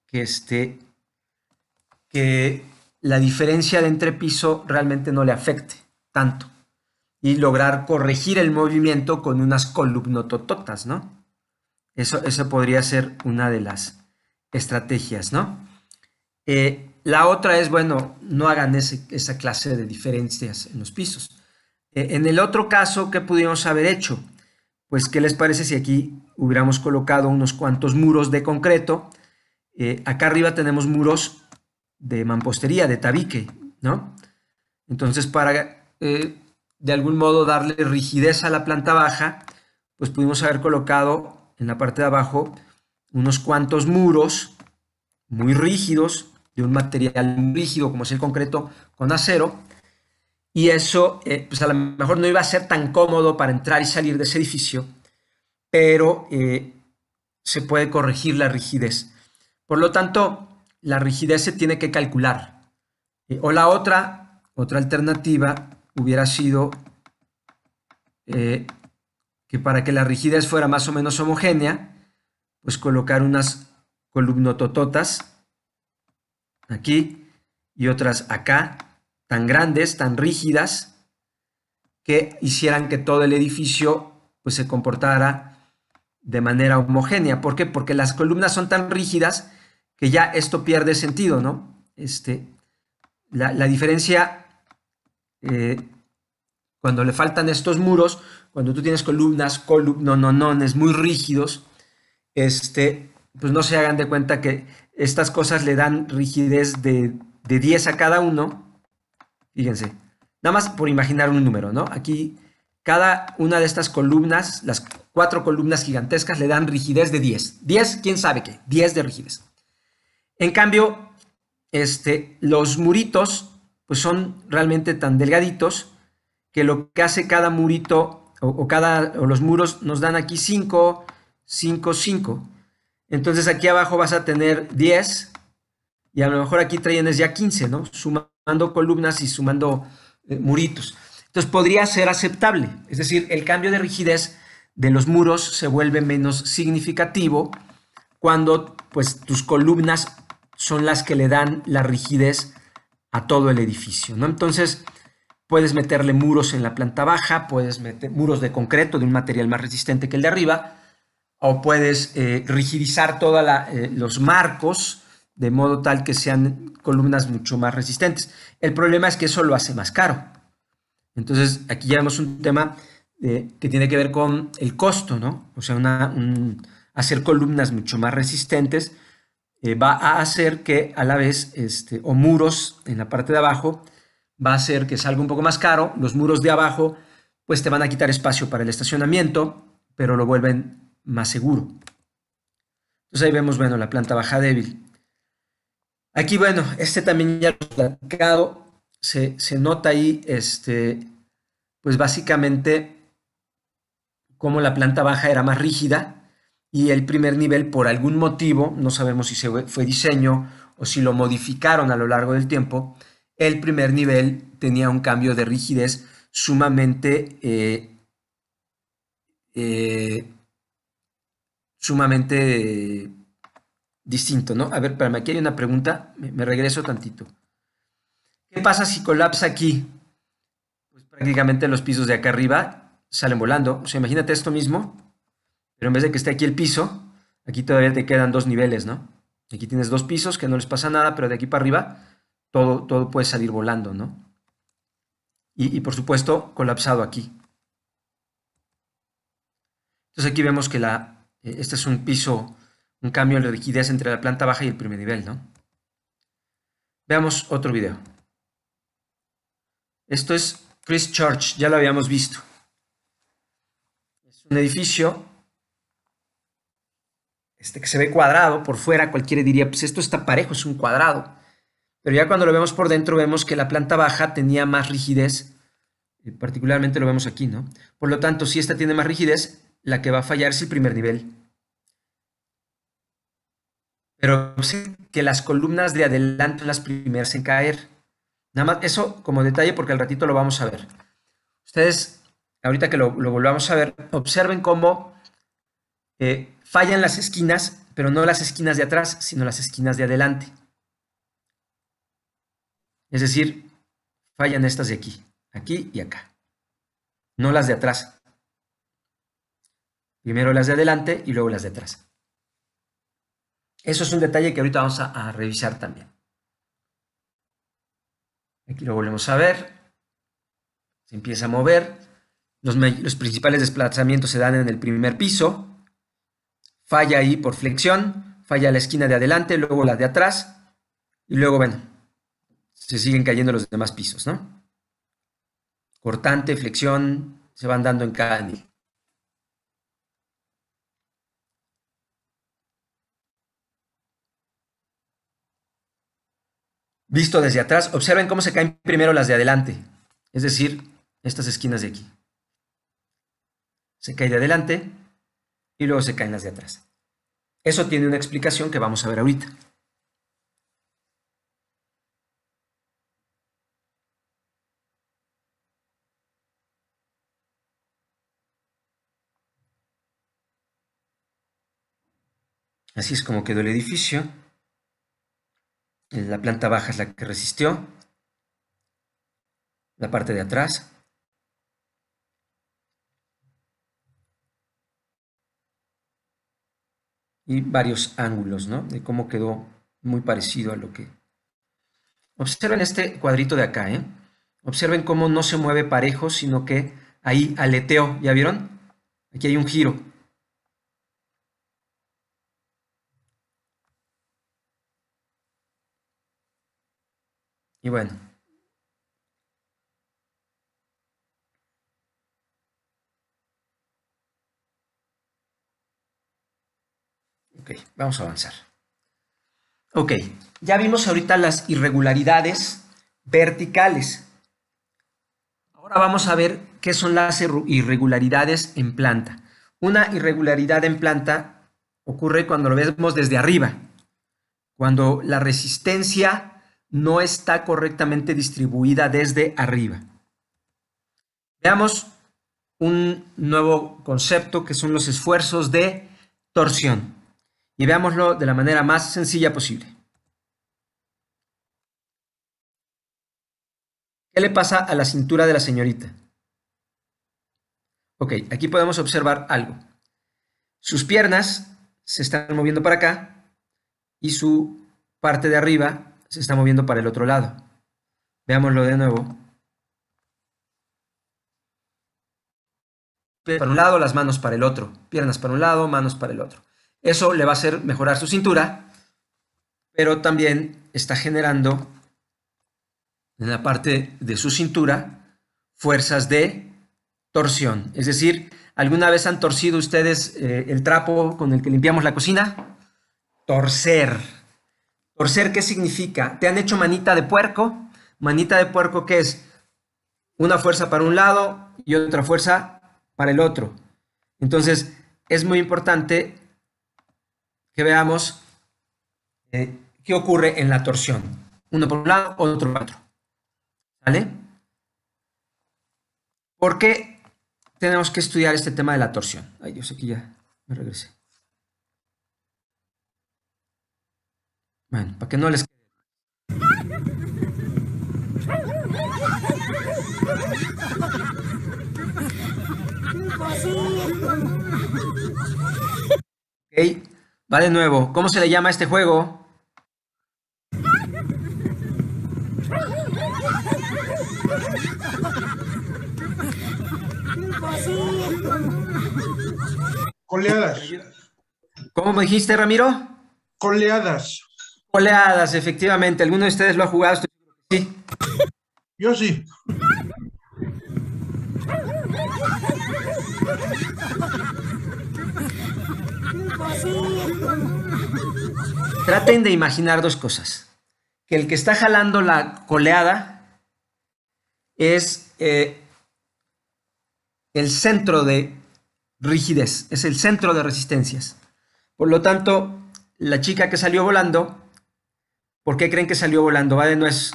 que, este, que la diferencia de entrepiso realmente no le afecte tanto y lograr corregir el movimiento con unas columnotototas, ¿no? Eso, eso podría ser una de las estrategias, ¿no? Eh, la otra es, bueno, no hagan esa clase de diferencias en los pisos. Eh, en el otro caso, ¿qué pudimos haber hecho? Pues, ¿qué les parece si aquí hubiéramos colocado unos cuantos muros de concreto? Eh, acá arriba tenemos muros de mampostería, de tabique, ¿no? Entonces, para de algún modo darle rigidez a la planta baja, pues pudimos haber colocado en la parte de abajo unos cuantos muros muy rígidos, de un material rígido como es el concreto con acero. Y eso, eh, pues a lo mejor no iba a ser tan cómodo para entrar y salir de ese edificio, pero eh, se puede corregir la rigidez. Por lo tanto, la rigidez se tiene que calcular. Eh, o la otra, otra alternativa hubiera sido que para que la rigidez fuera más o menos homogénea, pues colocar unas columnotototas aquí y otras acá, tan grandes, tan rígidas, que hicieran que todo el edificio pues, se comportara de manera homogénea. ¿Por qué? Porque las columnas son tan rígidas que ya esto pierde sentido, ¿no? Este, la, diferencia, eh, cuando le faltan estos muros, cuando tú tienes columnas, no es muy rígidos, este, pues no se hagan de cuenta que estas cosas le dan rigidez de, 10 a cada uno. Fíjense, nada más por imaginar un número, ¿no? Aquí cada una de estas columnas, las cuatro columnas gigantescas, le dan rigidez de 10. 10, quién sabe qué, 10 de rigidez. En cambio, este, los muritos, pues son realmente tan delgaditos que lo que hace cada murito o, cada, o los muros nos dan aquí 5, 5, 5. Entonces aquí abajo vas a tener 10 y a lo mejor aquí traienes ya 15, ¿no? Sumando columnas y sumando eh, muritos. Entonces podría ser aceptable, es decir, el cambio de rigidez de los muros se vuelve menos significativo cuando pues tus columnas son las que le dan la rigidez a todo el edificio, ¿no? Entonces puedes meterle muros en la planta baja, puedes meter muros de concreto de un material más resistente que el de arriba, o puedes eh, rigidizar todos eh, los marcos de modo tal que sean columnas mucho más resistentes. El problema es que eso lo hace más caro. Entonces, aquí ya vemos un tema eh, que tiene que ver con el costo, ¿no? O sea, hacer columnas mucho más resistentes va a hacer que a la vez, este, o muros en la parte de abajo, va a hacer que salga un poco más caro. Los muros de abajo, pues te van a quitar espacio para el estacionamiento, pero lo vuelven más seguro. Entonces ahí vemos, bueno, la planta baja débil. Aquí, bueno, este también ya lo he platicado, se, nota ahí, este, pues básicamente, como la planta baja era más rígida y el primer nivel, por algún motivo, no sabemos si fue diseño o si lo modificaron a lo largo del tiempo, el primer nivel tenía un cambio de rigidez sumamente eh, eh, sumamente distinto, ¿no? A ver, para mí aquí hay una pregunta, me, regreso tantito. ¿Qué pasa si colapsa aquí? Pues prácticamente los pisos de acá arriba salen volando. O sea, imagínate esto mismo, pero en vez de que esté aquí el piso, aquí todavía te quedan dos niveles, ¿no? Aquí tienes dos pisos que no les pasa nada, pero de aquí para arriba todo, todo puede salir volando, ¿no? y por supuesto, colapsado aquí. Entonces aquí vemos que la eh, este es un piso, un cambio en la rigidez entre la planta baja y el primer nivel, ¿no? Veamos otro video. Esto es Chris Church, ya lo habíamos visto. Es un edificio este, que se ve cuadrado por fuera, cualquiera diría, pues esto está parejo, es un cuadrado. Pero ya cuando lo vemos por dentro vemos que la planta baja tenía más rigidez, eh, particularmente lo vemos aquí, ¿no? Por lo tanto, si esta tiene más rigidez, la que va a fallar es el primer nivel. Pero que las columnas de son las primeras en caer. Nada más, eso como detalle porque al ratito lo vamos a ver. Ustedes, ahorita que lo, volvamos a ver, observen cómo eh, fallan las esquinas, pero no las esquinas de atrás, sino las esquinas de adelante. Es decir, fallan estas de aquí, aquí y acá. No las de atrás, Primero las de adelante y luego las de atrás. Eso es un detalle que ahorita vamos a, revisar también. Aquí lo volvemos a ver. Se empieza a mover. Los, los principales desplazamientos se dan en el primer piso. Falla ahí por flexión. Falla la esquina de adelante, luego la de atrás. Y luego, bueno, se siguen cayendo los demás pisos, ¿no? Cortante, flexión, se van dando en cada nivel. visto desde atrás, observen cómo se caen primero las de adelante, es decir, estas esquinas de aquí. Se cae de adelante y luego se caen las de atrás. Eso tiene una explicación que vamos a ver ahorita. Así es como quedó el edificio. La planta baja es la que resistió. La parte de atrás. Y varios ángulos, ¿no? De cómo quedó muy parecido a lo que... Observen este cuadrito de acá, ¿eh? Observen cómo no se mueve parejo, sino que ahí aleteo, ¿ya vieron? Aquí hay un giro. Y bueno. Ok, vamos a avanzar. Ok, ya vimos ahorita las irregularidades verticales. Ahora vamos a ver qué son las irregularidades en planta. Una irregularidad en planta ocurre cuando lo vemos desde arriba, cuando la resistencia no está correctamente distribuida desde arriba. Veamos un nuevo concepto que son los esfuerzos de torsión. Y veámoslo de la manera más sencilla posible. ¿Qué le pasa a la cintura de la señorita? Ok, aquí podemos observar algo. Sus piernas se están moviendo para acá y su parte de arriba se está moviendo para el otro lado. Veámoslo de nuevo. Para un lado, las manos para el otro. Piernas para un lado, manos para el otro. Eso le va a hacer mejorar su cintura, pero también está generando en la parte de su cintura fuerzas de torsión. Es decir, ¿alguna vez han torcido ustedes eh, el trapo con el que limpiamos la cocina? Torcer Torcer, ¿qué significa? ¿Te han hecho manita de puerco? Manita de puerco, que es? Una fuerza para un lado y otra fuerza para el otro. Entonces, es muy importante que veamos eh, qué ocurre en la torsión. Uno por un lado, otro por otro. ¿Vale? ¿Por qué tenemos que estudiar este tema de la torsión? Ay, sé que ya me regresé. Bueno, para que no les... Ok, va de nuevo. ¿Cómo se le llama a este juego? Coleadas. ¿Cómo me dijiste, Ramiro? Coleadas. Coleadas, efectivamente. ¿Alguno de ustedes lo ha jugado? Sí. Yo sí. Traten de imaginar dos cosas. Que el que está jalando la coleada es eh, el centro de rigidez, es el centro de resistencias. Por lo tanto, la chica que salió volando ¿Por qué creen que salió volando? Va no es...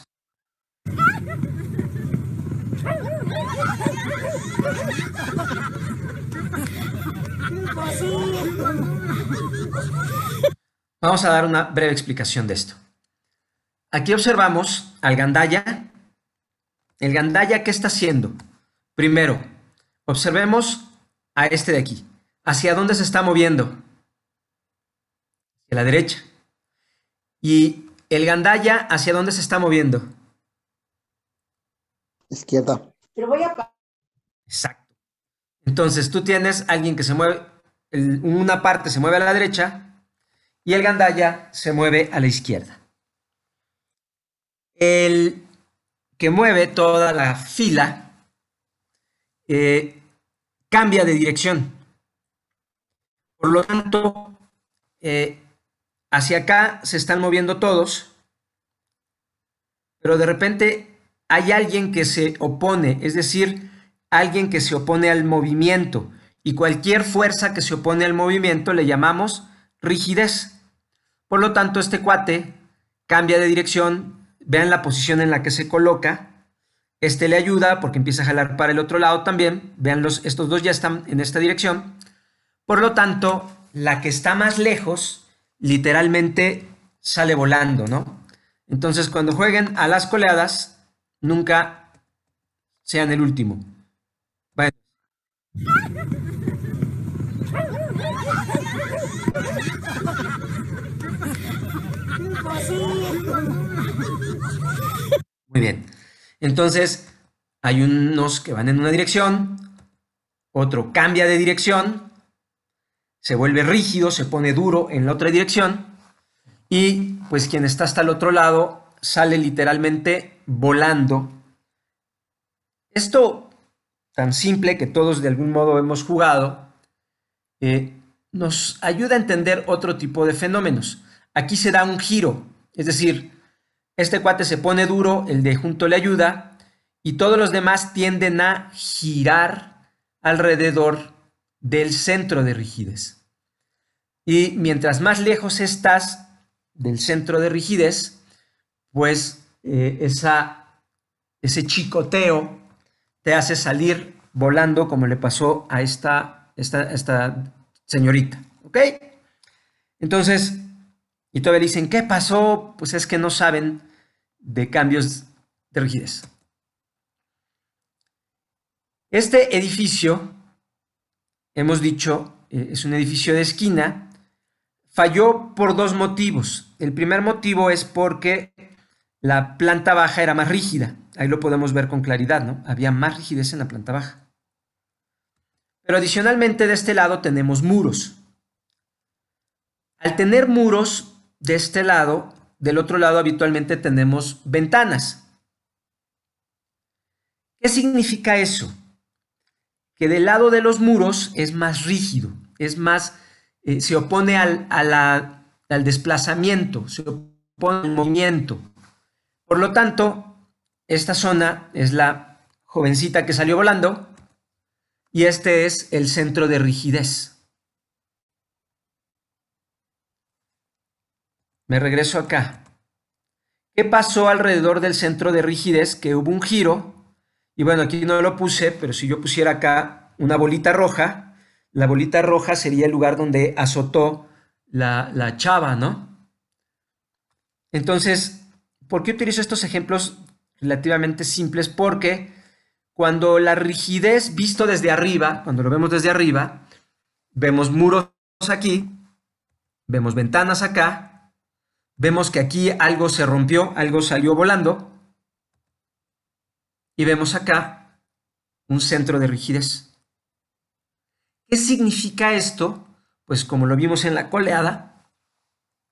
Vamos a dar una breve explicación de esto. Aquí observamos al gandaya. El gandaya, ¿qué está haciendo? Primero, observemos a este de aquí. ¿Hacia dónde se está moviendo? Hacia la derecha. Y ¿El Gandaya hacia dónde se está moviendo? Izquierda. voy Exacto. Entonces tú tienes alguien que se mueve, una parte se mueve a la derecha y el Gandaya se mueve a la izquierda. El que mueve toda la fila eh, cambia de dirección. Por lo tanto, eh, hacia acá se están moviendo todos, pero de repente hay alguien que se opone, es decir, alguien que se opone al movimiento. Y cualquier fuerza que se opone al movimiento le llamamos rigidez. Por lo tanto, este cuate cambia de dirección, vean la posición en la que se coloca. Este le ayuda porque empieza a jalar para el otro lado también. Vean, los, estos dos ya están en esta dirección. Por lo tanto, la que está más lejos literalmente sale volando, ¿no? Entonces, cuando jueguen a las coleadas, nunca sean el último. Muy bien. Entonces, hay unos que van en una dirección, otro cambia de dirección, se vuelve rígido, se pone duro en la otra dirección y pues quien está hasta el otro lado sale literalmente volando. Esto tan simple que todos de algún modo hemos jugado, eh, nos ayuda a entender otro tipo de fenómenos. Aquí se da un giro, es decir, este cuate se pone duro, el de junto le ayuda, y todos los demás tienden a girar alrededor del centro de rigidez. Y mientras más lejos estás del centro de rigidez, pues eh, esa, ese chicoteo te hace salir volando como le pasó a esta, esta, esta señorita. ¿Ok? Entonces, y todavía dicen, ¿qué pasó? Pues es que no saben de cambios de rigidez. Este edificio, hemos dicho, eh, es un edificio de esquina Falló por dos motivos. El primer motivo es porque la planta baja era más rígida. Ahí lo podemos ver con claridad, ¿no? Había más rigidez en la planta baja. Pero adicionalmente de este lado tenemos muros. Al tener muros de este lado, del otro lado habitualmente tenemos ventanas. ¿Qué significa eso? Que del lado de los muros es más rígido, es más eh, se opone al, al desplazamiento, se opone al movimiento. Por lo tanto, esta zona es la jovencita que salió volando y este es el centro de rigidez. Me regreso acá. ¿Qué pasó alrededor del centro de rigidez? Que hubo un giro. Y bueno, aquí no lo puse, pero si yo pusiera acá una bolita roja, la bolita roja sería el lugar donde azotó la, chava, ¿no? Entonces, ¿por qué utilizo estos ejemplos relativamente simples? Porque cuando la rigidez visto desde arriba, cuando lo vemos desde arriba, vemos muros aquí, vemos ventanas acá, vemos que aquí algo se rompió, algo salió volando, y vemos acá un centro de rigidez. ¿Qué significa esto? Pues como lo vimos en la coleada,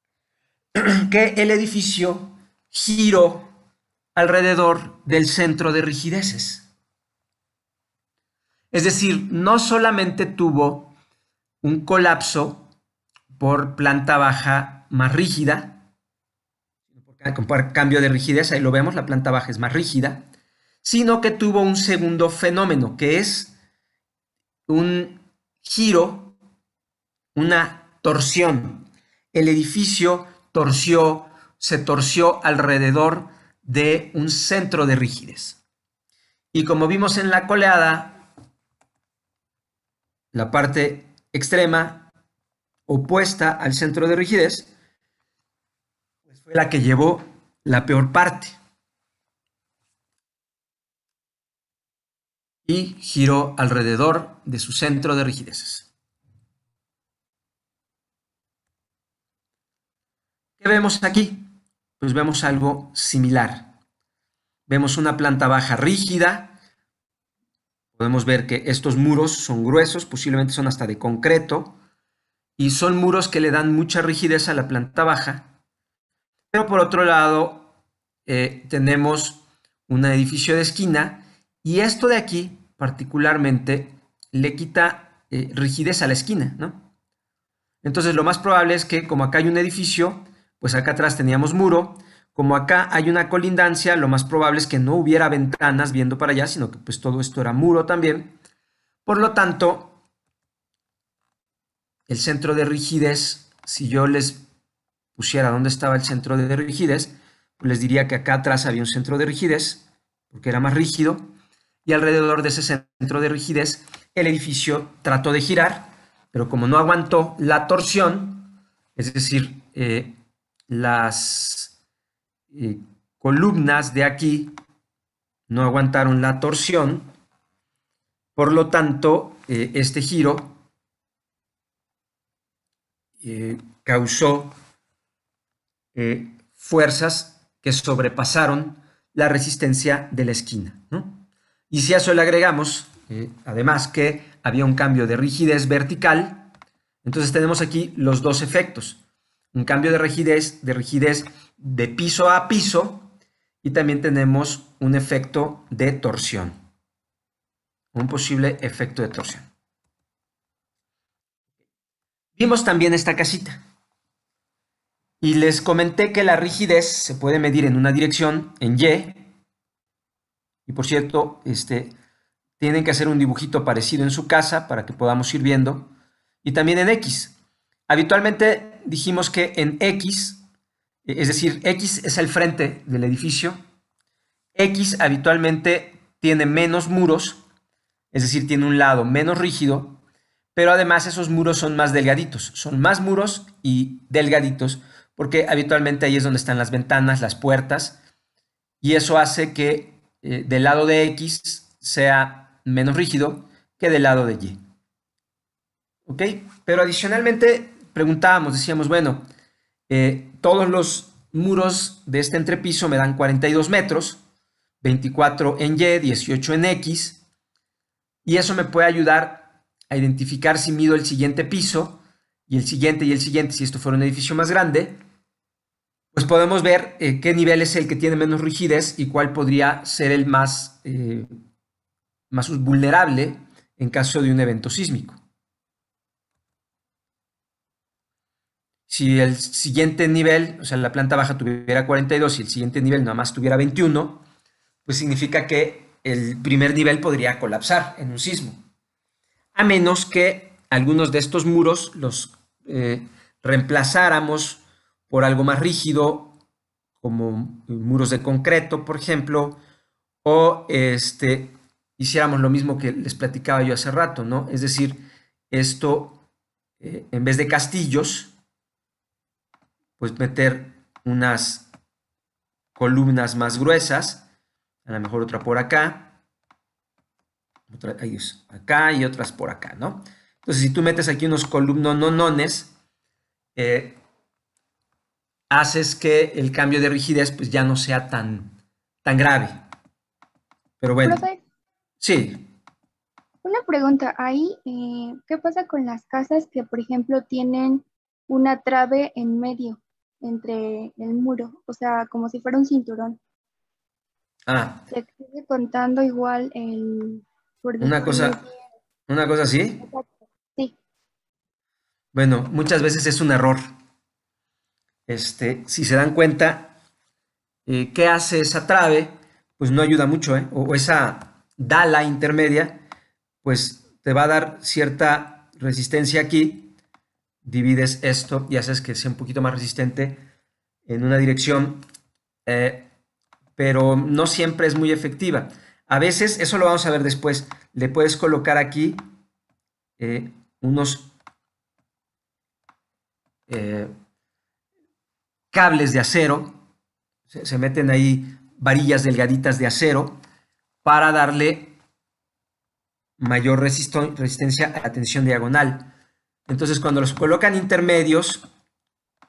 <clears throat> que el edificio giró alrededor del centro de rigideces. Es decir, no solamente tuvo un colapso por planta baja más rígida, por cambio de rigidez, ahí lo vemos, la planta baja es más rígida, sino que tuvo un segundo fenómeno, que es un giro, una torsión. El edificio torció, se torció alrededor de un centro de rigidez. Y como vimos en la coleada, la parte extrema opuesta al centro de rigidez pues fue la que llevó la peor parte. y giró alrededor de su centro de rigideces. ¿Qué vemos aquí? Pues vemos algo similar. Vemos una planta baja rígida. Podemos ver que estos muros son gruesos, posiblemente son hasta de concreto, y son muros que le dan mucha rigidez a la planta baja. Pero por otro lado, eh, tenemos un edificio de esquina y esto de aquí particularmente le quita eh, rigidez a la esquina, ¿no? Entonces lo más probable es que como acá hay un edificio, pues acá atrás teníamos muro, como acá hay una colindancia, lo más probable es que no hubiera ventanas viendo para allá, sino que pues todo esto era muro también. Por lo tanto, el centro de rigidez, si yo les pusiera dónde estaba el centro de rigidez, pues les diría que acá atrás había un centro de rigidez, porque era más rígido, y alrededor de ese centro de rigidez el edificio trató de girar, pero como no aguantó la torsión, es decir, eh, las eh, columnas de aquí no aguantaron la torsión, por lo tanto, eh, este giro causó fuerzas que sobrepasaron la resistencia de la esquina. ¿no? Y si a eso le agregamos, eh, además que había un cambio de rigidez vertical, entonces tenemos aquí los dos efectos. Un cambio de rigidez, de rigidez de piso a piso y también tenemos un efecto de torsión. Un posible efecto de torsión. Vimos también esta casita. Y les comenté que la rigidez se puede medir en una dirección, en Y, y por cierto, este, tienen que hacer un dibujito parecido en su casa para que podamos ir viendo. Y también en X. Habitualmente dijimos que en X, eh, es decir, X es el frente del edificio. X habitualmente tiene menos muros, es decir, tiene un lado menos rígido, pero además esos muros son más delgaditos, son más muros y delgaditos, porque habitualmente ahí es donde están las ventanas, las puertas, y eso hace que eh, del lado de X sea menos rígido que del lado de Y. ¿Ok? Pero adicionalmente preguntábamos, decíamos, bueno, eh, todos los muros de este entrepiso me dan 42 metros, 24 en Y, 18 en X, y eso me puede ayudar a identificar si mido el siguiente piso y el siguiente y el siguiente si esto fuera un edificio más grande, pues podemos ver eh, qué nivel es el que tiene menos rigidez y cuál podría ser el más, eh, más vulnerable en caso de un evento sísmico. Si el siguiente nivel, o sea, la planta baja tuviera 42 y el siguiente nivel nada más tuviera 21, pues significa que el primer nivel podría colapsar en un sismo. A menos que algunos de estos muros los eh, reemplazáramos por algo más rígido, como muros de concreto, por ejemplo, o este, hiciéramos lo mismo que les platicaba yo hace rato, ¿no? Es decir, esto, eh, en vez de castillos, pues meter unas columnas más gruesas, a lo mejor otra por acá, otra, acá y otras por acá, ¿no? Entonces, si tú metes aquí unos columnones eh, haces que el cambio de rigidez pues ya no sea tan, tan grave. Pero bueno. sí. Una pregunta ahí, eh, ¿qué pasa con las casas que, por ejemplo, tienen una trave en medio entre el muro? O sea, como si fuera un cinturón. Ah. Se sigue contando igual el... una cosa, una cosa así. Sí. Bueno, muchas veces es un error. Este, si se dan cuenta, eh, ¿qué hace esa trave? Pues no ayuda mucho, ¿eh? o esa dala intermedia, pues te va a dar cierta resistencia aquí, divides esto y haces que sea un poquito más resistente en una dirección, eh, pero no siempre es muy efectiva. A veces, eso lo vamos a ver después, le puedes colocar aquí unos cables de acero, se, meten ahí varillas delgaditas de acero para darle mayor resistencia a la tensión diagonal. Entonces, cuando los colocan intermedios,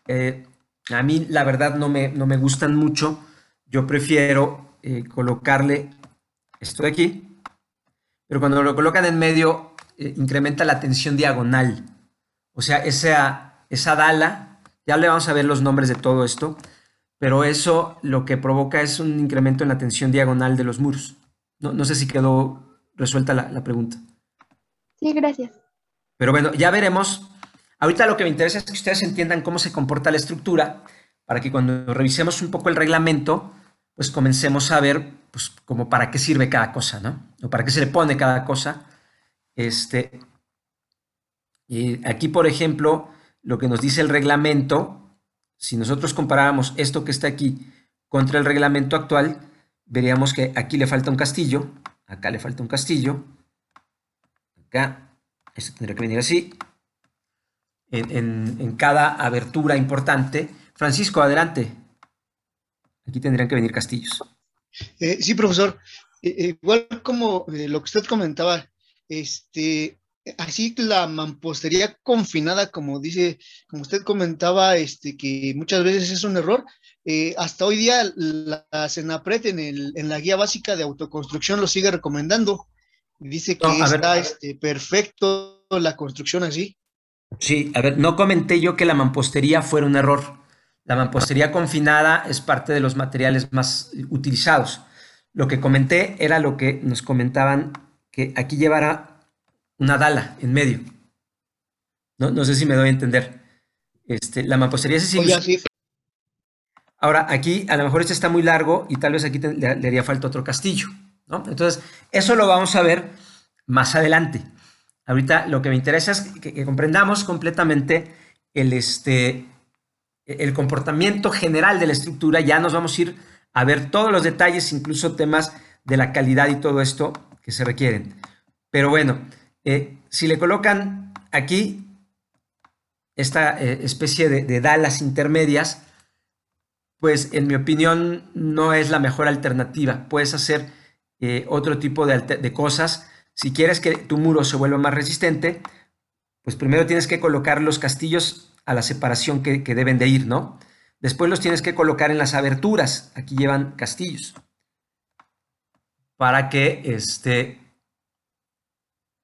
eh, a mí la verdad no me, no me gustan mucho. Yo prefiero eh, colocarle esto de aquí, pero cuando lo colocan en medio, eh, incrementa la tensión diagonal. O sea, esa dala ya le vamos a ver los nombres de todo esto, pero eso lo que provoca es un incremento en la tensión diagonal de los muros. No, sé si quedó resuelta la, pregunta. Sí, gracias. Pero bueno, ya veremos. Ahorita lo que me interesa es que ustedes entiendan cómo se comporta la estructura para que cuando revisemos un poco el reglamento, pues comencemos a ver pues, como para qué sirve cada cosa, ¿no? O para qué se le pone cada cosa. Este, y aquí, por ejemplo, lo que nos dice el reglamento, si nosotros comparáramos esto que está aquí contra el reglamento actual, veríamos que aquí le falta un castillo, acá le falta un castillo, acá, esto tendría que venir así, en, cada abertura importante. Francisco, adelante. Aquí tendrían que venir castillos. Eh, sí, profesor. Eh, eh, igual como lo que usted comentaba, este, así la mampostería confinada, como dice, como usted comentaba, este, que muchas veces es un error. Eh, hasta hoy día la Senapret en, en la guía básica de autoconstrucción lo sigue recomendando. Dice que está este, perfecto la construcción así. Sí, a ver, no comenté yo que la mampostería fuera un error. La mampostería confinada es parte de los materiales más utilizados. Lo que comenté era lo que nos comentaban que aquí llevara una dala en medio. No, sé si me doy a entender. Este, la mampostería es sigue. Ahora, aquí a lo mejor este está muy largo y tal vez aquí le, haría falta otro castillo. Entonces, eso lo vamos a ver más adelante. Ahorita lo que me interesa es que, comprendamos completamente el, este, el comportamiento general de la estructura. Ya nos vamos a ir a ver todos los detalles, incluso temas de la calidad y todo esto que se requieren. Pero bueno, eh, si le colocan aquí esta eh, especie de, dalas intermedias, pues en mi opinión no es la mejor alternativa. Puedes hacer eh, otro tipo de, cosas. Si quieres que tu muro se vuelva más resistente, pues primero tienes que colocar los castillos a la separación que, que deben de ir, ¿no? Después los tienes que colocar en las aberturas. Aquí llevan castillos. Para que este,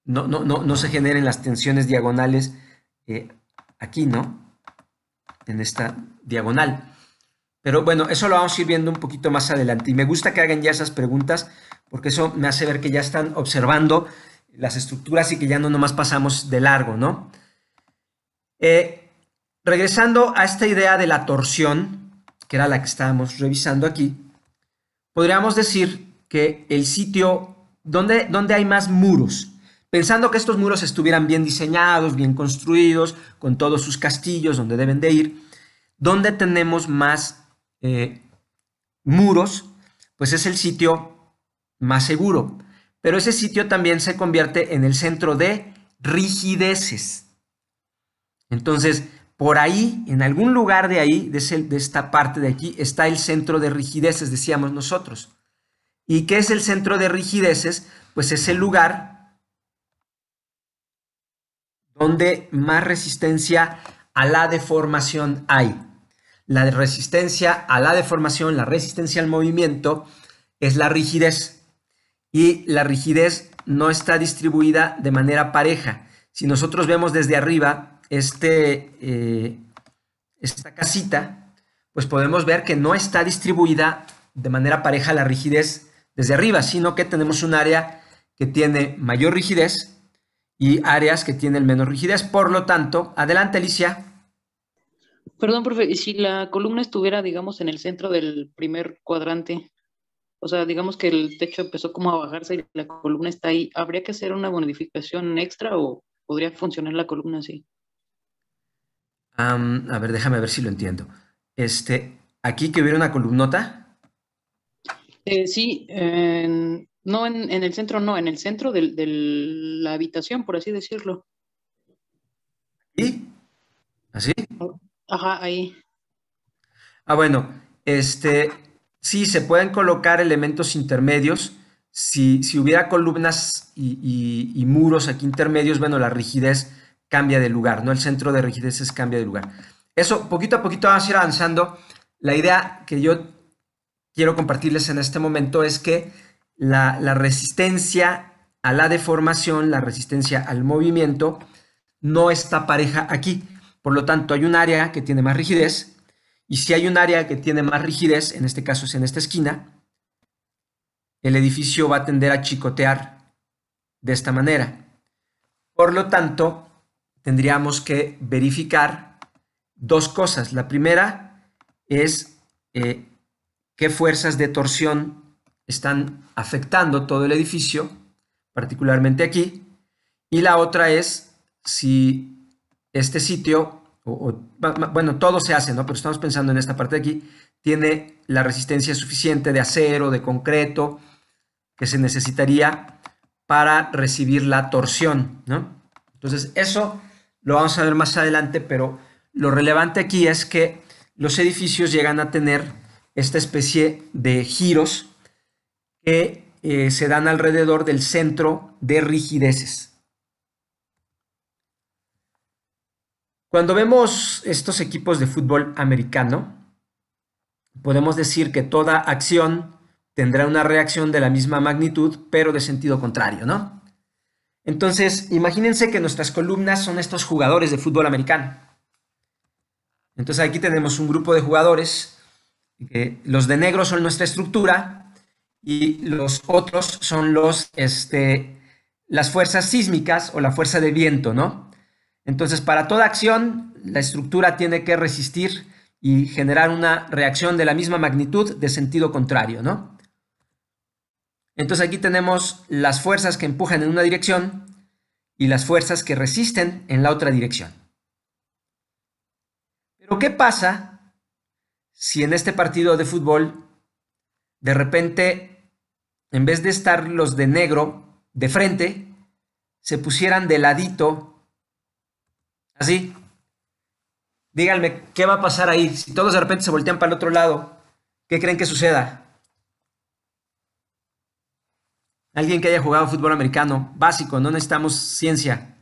no, se generen las tensiones diagonales eh, aquí, ¿no? En esta diagonal. Pero bueno, eso lo vamos a ir viendo un poquito más adelante. Y me gusta que hagan ya esas preguntas porque eso me hace ver que ya están observando las estructuras y que ya no nomás pasamos de largo, ¿no? Eh, regresando a esta idea de la torsión, que era la que estábamos revisando aquí, podríamos decir que el sitio, donde, donde hay más muros? pensando que estos muros estuvieran bien diseñados, bien construidos, con todos sus castillos donde deben de ir, donde tenemos más eh, muros, pues es el sitio más seguro. Pero ese sitio también se convierte en el centro de rigideces. Entonces, por ahí, en algún lugar de ahí, de, esta parte de aquí, está el centro de rigideces, decíamos nosotros. ¿Y qué es el centro de rigideces? Pues es el lugar donde más resistencia a la deformación hay. La resistencia a la deformación, la resistencia al movimiento, es la rigidez. Y la rigidez no está distribuida de manera pareja. Si nosotros vemos desde arriba este, eh, esta casita, pues podemos ver que no está distribuida de manera pareja la rigidez desde arriba, sino que tenemos un área que tiene mayor rigidez y áreas que tienen menos rigidez. Por lo tanto, adelante, Alicia. Perdón, profe, si la columna estuviera, digamos, en el centro del primer cuadrante, o sea, digamos que el techo empezó como a bajarse y la columna está ahí, ¿habría que hacer una bonificación extra o podría funcionar la columna así? a ver, déjame ver si lo entiendo. Este, aquí que hubiera una columnota. Eh, sí, en, no, en, el centro no, en el centro de la habitación, por así decirlo. ¿Y? ¿Así? Ajá, ahí. Ah, bueno, este, sí, se pueden colocar elementos intermedios. Si, hubiera columnas y, y, muros aquí intermedios, bueno, la rigidez cambia de lugar, ¿no? El centro de rigideces cambia de lugar. Eso, poquito a poquito vamos a ir avanzando. La idea que yo quiero compartirles en este momento es que la, resistencia a la deformación, la resistencia al movimiento, no está pareja aquí. Por lo tanto, hay un área que tiene más rigidez, y si hay un área que tiene más rigidez, en este caso es en esta esquina, el edificio va a tender a chicotear de esta manera. Por lo tanto, tendríamos que verificar dos cosas. La primera es eh, qué fuerzas de torsión están afectando todo el edificio, particularmente aquí, y la otra es si este sitio, o, bueno, todo se hace, ¿no? Pero estamos pensando en esta parte de aquí, tiene la resistencia suficiente de acero, de concreto, que se necesitaría para recibir la torsión, ¿no? Entonces, eso lo vamos a ver más adelante, pero lo relevante aquí es que los edificios llegan a tener esta especie de giros que eh, se dan alrededor del centro de rigideces. Cuando vemos estos equipos de fútbol americano, podemos decir que toda acción tendrá una reacción de la misma magnitud, pero de sentido contrario, ¿no? Entonces, imagínense que nuestras columnas son estos jugadores de fútbol americano. Entonces aquí tenemos un grupo de jugadores, eh, los de negro son nuestra estructura, y los otros son los, este, las fuerzas sísmicas o la fuerza de viento, ¿no? Entonces, para toda acción, la estructura tiene que resistir y generar una reacción de la misma magnitud de sentido contrario, ¿no? Entonces aquí tenemos las fuerzas que empujan en una dirección y las fuerzas que resisten en la otra dirección. Pero ¿qué pasa si en este partido de fútbol de repente en vez de estar los de negro de frente, se pusieran de ladito, así. Díganme, ¿qué va a pasar ahí? Si todos de repente se voltean para el otro lado, ¿qué creen que suceda? Alguien que haya jugado fútbol americano, básico, no necesitamos ciencia.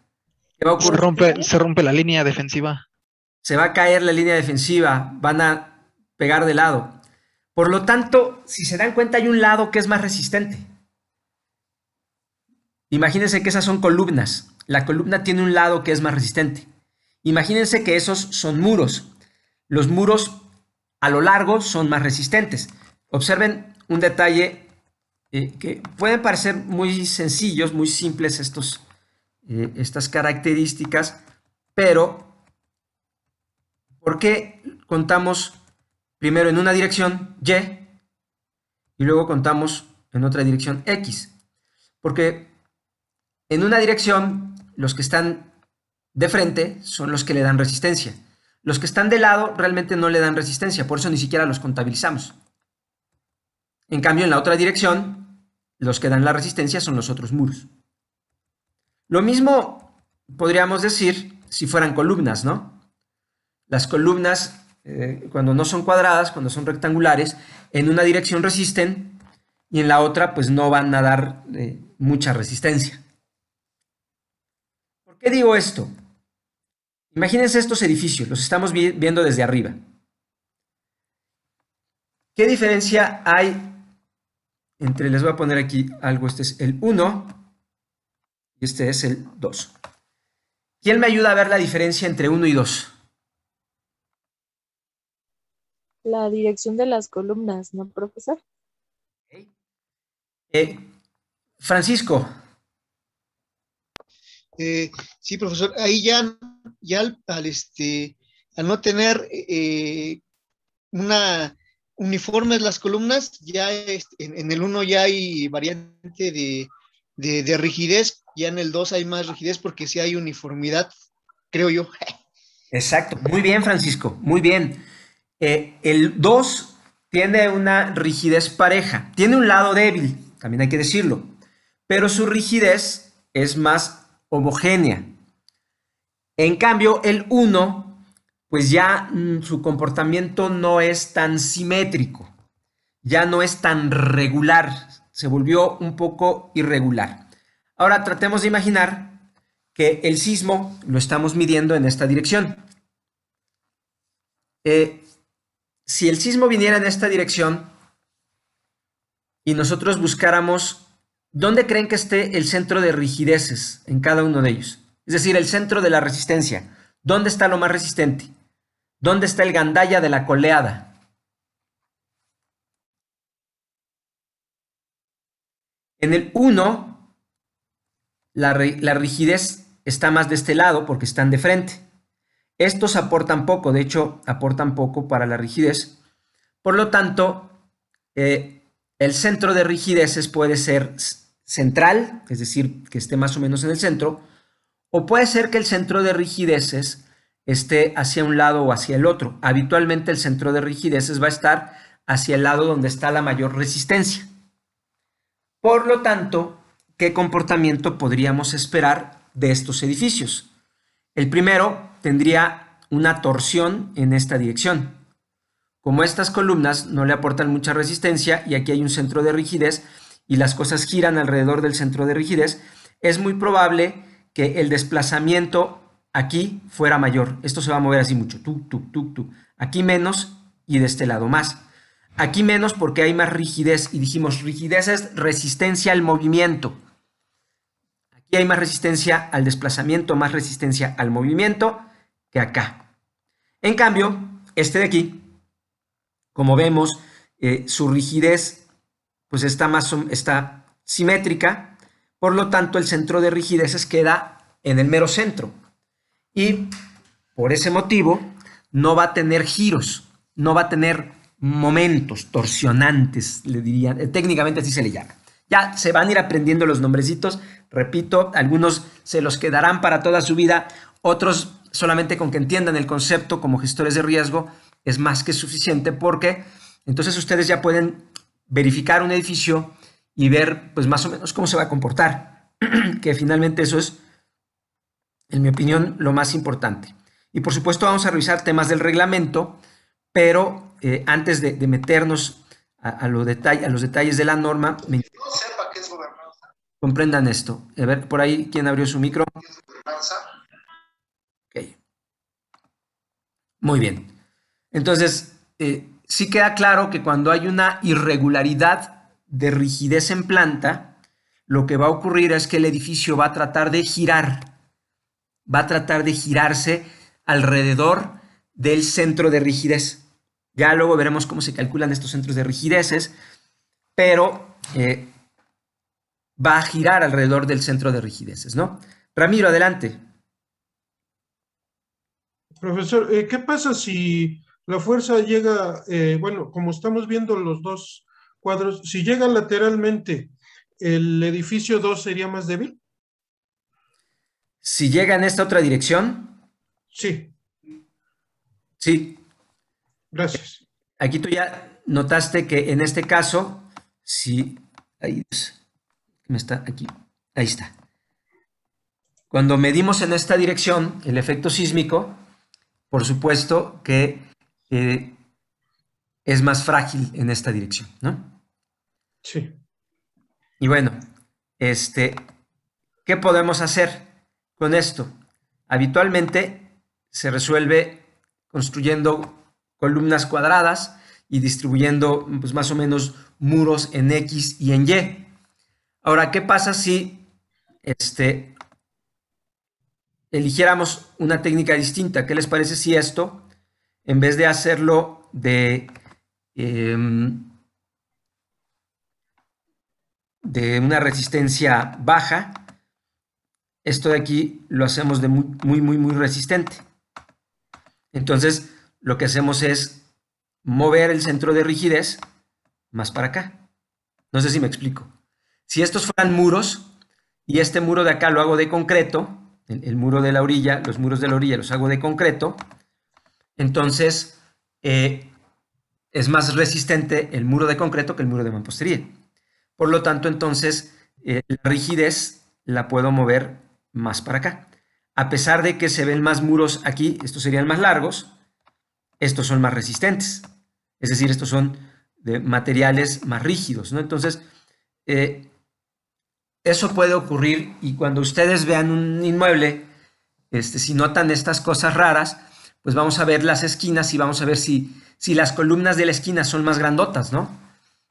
¿Qué va a ocurrir? Se rompe, se rompe la línea defensiva. Se va a caer la línea defensiva, van a pegar de lado. Por lo tanto, si se dan cuenta, hay un lado que es más resistente. Imagínense que esas son columnas. La columna tiene un lado que es más resistente. Imagínense que esos son muros. Los muros a lo largo son más resistentes. Observen un detalle eh, que pueden parecer muy sencillos, muy simples estos, eh, estas características, pero ¿por qué contamos primero en una dirección Y y luego contamos en otra dirección X. Porque en una dirección los que están de frente son los que le dan resistencia. Los que están de lado realmente no le dan resistencia, por eso ni siquiera los contabilizamos. En cambio, en la otra dirección, los que dan la resistencia son los otros muros. Lo mismo podríamos decir si fueran columnas, ¿no? Las columnas eh, cuando no son cuadradas, cuando son rectangulares, en una dirección resisten y en la otra pues no van a dar eh, mucha resistencia. ¿Por qué digo esto? Imagínense estos edificios, los estamos viendo desde arriba. ¿Qué diferencia hay entre, les voy a poner aquí algo, este es el 1 y este es el 2. ¿Quién me ayuda a ver la diferencia entre 1 y 2? la dirección de las columnas, ¿no, profesor? Eh, Francisco. Eh, sí, profesor, ahí ya, ya al, este, al no tener eh, una uniformes las columnas, ya en, el 1 ya hay variante de, de rigidez, ya en el 2 hay más rigidez porque sí hay uniformidad, creo yo. <laughs> Exacto, muy bien, Francisco, muy bien el 2 tiene una rigidez pareja, tiene un lado débil, también hay que decirlo, pero su rigidez es más homogénea. En cambio, el 1, pues ya mm, su comportamiento no es tan simétrico, ya no es tan regular, se volvió un poco irregular. Ahora tratemos de imaginar que el sismo lo estamos midiendo en esta dirección. Eh, si el sismo viniera en esta dirección y nosotros buscáramos dónde creen que esté el centro de rigideces en cada uno de ellos, es decir, el centro de la resistencia, dónde está lo más resistente, dónde está el gandalla de la coleada. En el 1, la, la rigidez está más de este lado porque están de frente. Estos aportan poco, de hecho, aportan poco para la rigidez. Por lo tanto, eh, el centro de rigideces puede ser central, es decir, que esté más o menos en el centro, o puede ser que el centro de rigideces esté hacia un lado o hacia el otro. Habitualmente el centro de rigideces va a estar hacia el lado donde está la mayor resistencia. Por lo tanto, ¿qué comportamiento podríamos esperar de estos edificios? El primero, tendría una torsión en esta dirección. Como estas columnas no le aportan mucha resistencia y aquí hay un centro de rigidez y las cosas giran alrededor del centro de rigidez, es muy probable que el desplazamiento aquí fuera mayor. Esto se va a mover así mucho. Tú, tú, tú, tú. Aquí menos y de este lado más. Aquí menos porque hay más rigidez y dijimos rigidez es resistencia al movimiento. Aquí hay más resistencia al desplazamiento, más resistencia al movimiento que acá. En cambio, este de aquí, como vemos, eh, su rigidez pues está, más, está simétrica, por lo tanto el centro de rigideces queda en el mero centro. Y por ese motivo no va a tener giros, no va a tener momentos torsionantes, le diría, eh, técnicamente así se le llama. Ya se van a ir aprendiendo los nombrecitos, repito, algunos se los quedarán para toda su vida, otros solamente con que entiendan el concepto como gestores de riesgo es más que suficiente porque entonces ustedes ya pueden verificar un edificio y ver pues más o menos cómo se va a comportar, <clears throat> que finalmente eso es, en mi opinión, lo más importante. Y por supuesto vamos a revisar temas del reglamento, pero eh, antes de, meternos a, a, los detalles de la norma, me... Comprendan esto. A ver, por ahí, ¿quién abrió su micro? Muy bien. Entonces, eh, sí queda claro que cuando hay una irregularidad de rigidez en planta, lo que va a ocurrir es que el edificio va a tratar de girar, va a tratar de girarse alrededor del centro de rigidez. Ya luego veremos cómo se calculan estos centros de rigideces, pero eh, va a girar alrededor del centro de rigideces, ¿no? Ramiro, adelante. Profesor, eh, ¿qué pasa si la fuerza llega, eh, bueno, como estamos viendo los dos cuadros, si llega lateralmente, ¿el edificio 2 sería más débil? Si llega en esta otra dirección. Sí. Sí. Gracias. Aquí tú ya notaste que en este caso, si... Ahí me está aquí. Ahí está. Cuando medimos en esta dirección el efecto sísmico, por supuesto que eh, es más frágil en esta dirección, ¿no? Sí. Y bueno, este, ¿qué podemos hacer con esto? Habitualmente se resuelve construyendo columnas cuadradas y distribuyendo pues, más o menos muros en X y en Y. Ahora, ¿qué pasa si este, eligiéramos una técnica distinta. ¿Qué les parece si esto, en vez de hacerlo de, em, de una resistencia baja, esto de aquí lo hacemos de muy, muy, muy, muy resistente? Entonces, lo que hacemos es mover el centro de rigidez más para acá. No sé si me explico. Si estos fueran muros y este muro de acá lo hago de concreto, el, muro de la orilla, los muros de la orilla los hago de concreto, entonces eh, es más resistente el muro de concreto que el muro de mampostería. Por lo tanto, entonces, eh, la rigidez la puedo mover más para acá. A pesar de que se ven más muros aquí, estos serían más largos, estos son más resistentes. Es decir, estos son de materiales más rígidos, ¿no? Entonces, eh, eso puede ocurrir y cuando ustedes vean un inmueble, este, si notan estas cosas raras, pues vamos a ver las esquinas y vamos a ver si, si las columnas de la esquina son más grandotas, ¿no?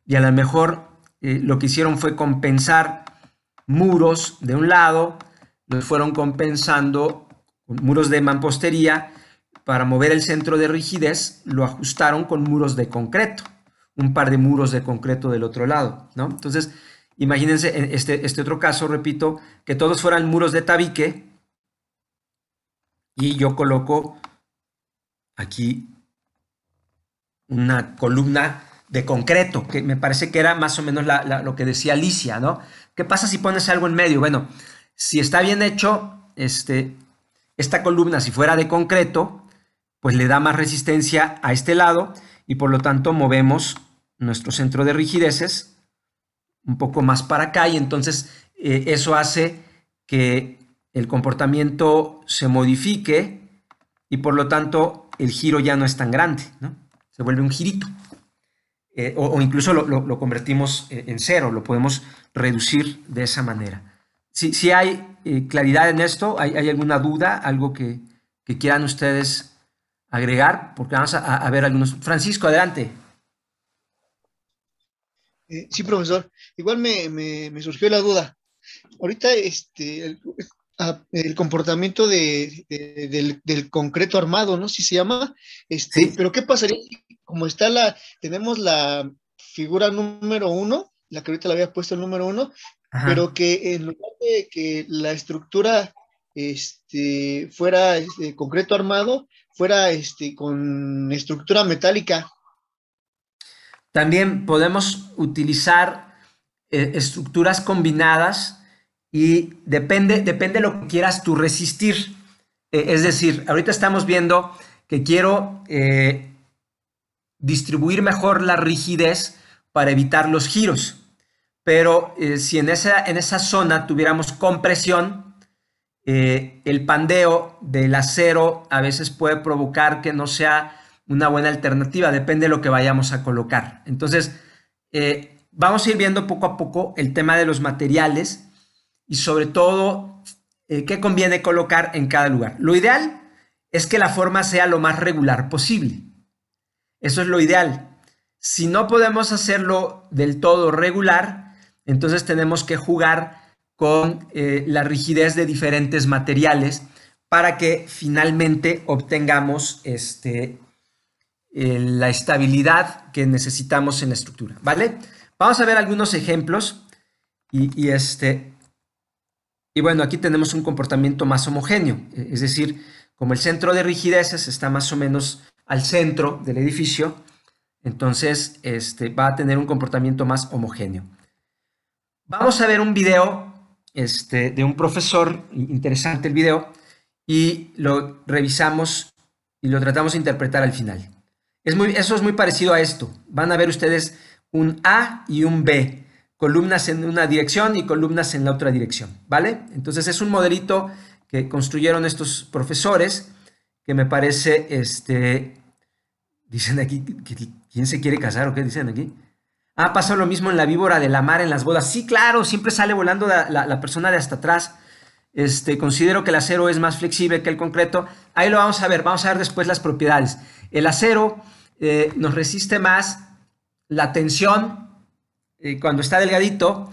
Y a lo mejor eh, lo que hicieron fue compensar muros de un lado, los fueron compensando con muros de mampostería para mover el centro de rigidez, lo ajustaron con muros de concreto, un par de muros de concreto del otro lado, ¿no? Entonces, Imagínense en este, este otro caso, repito, que todos fueran muros de tabique y yo coloco aquí una columna de concreto, que me parece que era más o menos lo que decía Alicia, ¿no? ¿Qué pasa si pones algo en medio? Bueno, si está bien hecho, este, esta columna, si fuera de concreto, pues le da más resistencia a este lado y por lo tanto movemos nuestro centro de rigideces un poco más para acá y entonces eh, eso hace que el comportamiento se modifique y por lo tanto el giro ya no es tan grande, ¿no? Se vuelve un girito. Eh, o, incluso lo, convertimos eh, en cero, lo podemos reducir de esa manera. Si, si hay claridad en esto, hay, alguna duda, algo que, quieran ustedes agregar, porque vamos a, ver algunos. Francisco, adelante. sí, profesor igual me, surgió la duda. Ahorita, este, el, ah, comportamiento del, concreto armado, ¿no? Si se llama, este, pero ¿qué pasaría como está la, tenemos la figura número uno, la que ahorita la había puesto el número uno, pero que en lugar de que la estructura este, fuera este, concreto armado, fuera este, con estructura metálica. También podemos utilizar eh, estructuras combinadas y depende, depende lo que quieras tú resistir. Eh, es decir, ahorita estamos viendo que quiero eh, distribuir mejor la rigidez para evitar los giros. Pero si en esa, en esa zona tuviéramos compresión, el pandeo del acero a veces puede provocar que no sea una buena alternativa, depende de lo que vayamos a colocar. Entonces, vamos a ir viendo poco a poco el tema de los materiales y sobre todo eh, qué conviene colocar en cada lugar. Lo ideal es que la forma sea lo más regular posible. Eso es lo ideal. Si no podemos hacerlo del todo regular, entonces tenemos que jugar con eh, la rigidez de diferentes materiales para que finalmente obtengamos este, eh, la estabilidad que necesitamos en la estructura, ¿vale? Vamos a ver algunos ejemplos y, este, y bueno, aquí tenemos un comportamiento más homogéneo, eh, es decir, como el centro de rigideces está más o menos al centro del edificio, entonces este, va a tener un comportamiento más homogéneo. Vamos a ver un video este, de un profesor, interesante el video, y lo revisamos y lo tratamos de interpretar al final. Es muy, eso es muy parecido a esto. Van a ver ustedes un A y un B, columnas en una dirección y columnas en la otra dirección, ¿vale? Entonces es un modelito que construyeron estos profesores que me parece, este, dicen aquí, ¿quién se quiere casar o qué dicen aquí? Ah, pasó lo mismo en la víbora de la mar en las bodas. Sí, claro, siempre sale volando la, persona de hasta atrás. Este, considero que el acero es más flexible que el concreto. Ahí lo vamos a ver, vamos a ver después las propiedades. El acero eh, nos resiste más la tensión eh, cuando está delgadito,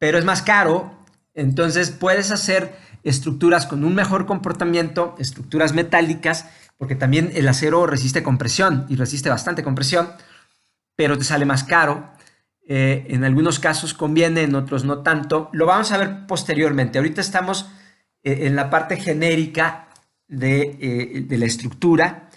pero es más caro, entonces puedes hacer estructuras con un mejor comportamiento, estructuras metálicas, porque también el acero resiste compresión y resiste bastante compresión, pero te sale más caro. Eh, en algunos casos conviene, en otros no tanto. Lo vamos a ver posteriormente. Ahorita estamos eh, en la parte genérica de, de la estructura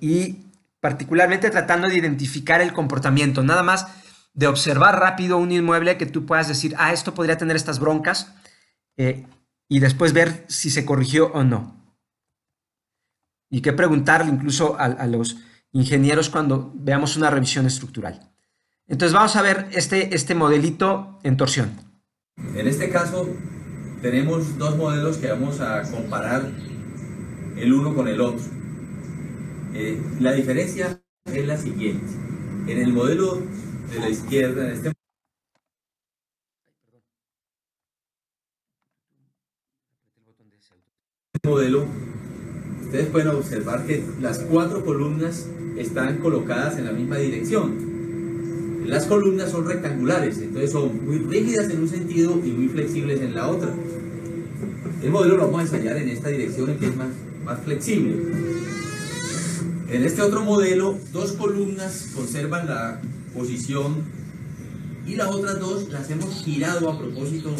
y particularmente tratando de identificar el comportamiento, nada más de observar rápido un inmueble que tú puedas decir, ah, esto podría tener estas broncas, eh, y después ver si se corrigió o no. Y qué preguntarle incluso a, a los ingenieros cuando veamos una revisión estructural. Entonces vamos a ver este, este modelito en torsión. En este caso tenemos dos modelos que vamos a comparar el uno con el otro. Eh, la diferencia es la siguiente. En el modelo de la izquierda, en este modelo, ustedes pueden observar que las cuatro columnas están colocadas en la misma dirección. Las columnas son rectangulares, entonces son muy rígidas en un sentido y muy flexibles en la otra. El modelo lo vamos a ensayar en esta dirección que es más, más flexible. En este otro modelo, dos columnas conservan la posición y las otras dos las hemos girado a propósito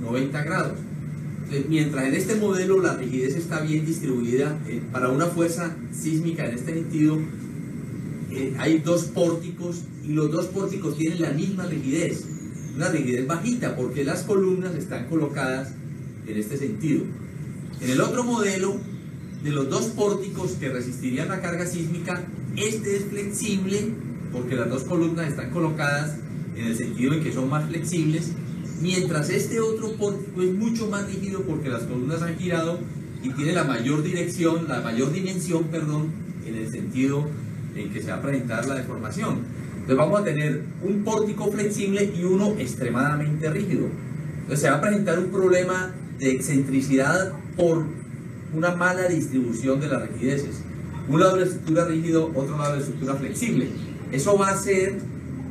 90 grados. mientras en este modelo la rigidez está bien distribuida, eh, para una fuerza sísmica en este sentido, eh, hay dos pórticos y los dos pórticos tienen la misma rigidez, una rigidez bajita porque las columnas están colocadas en este sentido. En el otro modelo, de los dos pórticos que resistirían la carga sísmica, este es flexible porque las dos columnas están colocadas en el sentido en que son más flexibles, mientras este otro pórtico es mucho más rígido porque las columnas han girado y tiene la mayor dirección, la mayor dimensión, perdón, en el sentido en que se va a presentar la deformación. Entonces vamos a tener un pórtico flexible y uno extremadamente rígido. Entonces se va a presentar un problema de excentricidad por una mala distribución de las rigideces. Un lado de la estructura rígido, otro lado de la estructura flexible. Eso va a hacer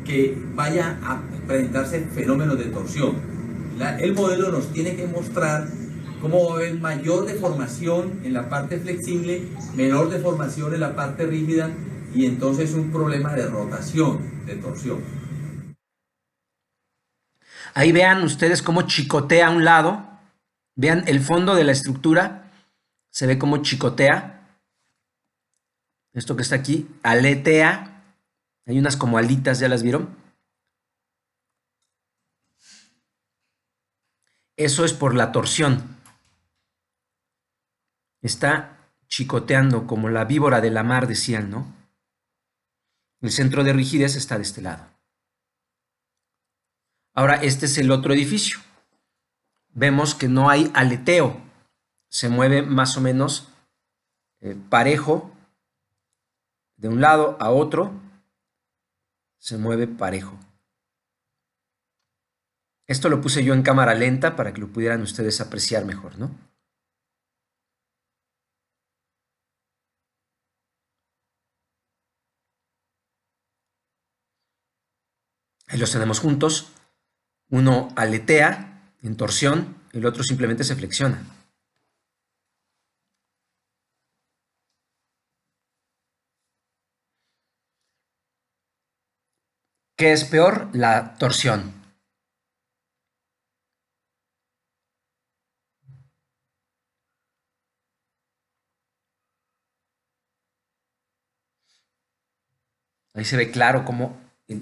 que vaya a presentarse fenómenos de torsión. el modelo nos tiene que mostrar cómo va mayor deformación en la parte flexible, menor deformación en la parte rígida y entonces un problema de rotación, de torsión. Ahí vean ustedes cómo chicotea un lado, vean el fondo de la estructura se ve como chicotea, esto que está aquí, aletea, hay unas como alitas, ¿ya las vieron? Eso es por la torsión. Está chicoteando como la víbora de la mar, decían, ¿no? El centro de rigidez está de este lado. Ahora, este es el otro edificio. Vemos que no hay aleteo, se mueve más o menos eh, parejo de un lado a otro, se mueve parejo. Esto lo puse yo en cámara lenta para que lo pudieran ustedes apreciar mejor, ¿no? Ahí los tenemos juntos. Uno aletea en torsión, el otro simplemente se flexiona. ¿Qué es peor? La torsión. Ahí se ve claro cómo el,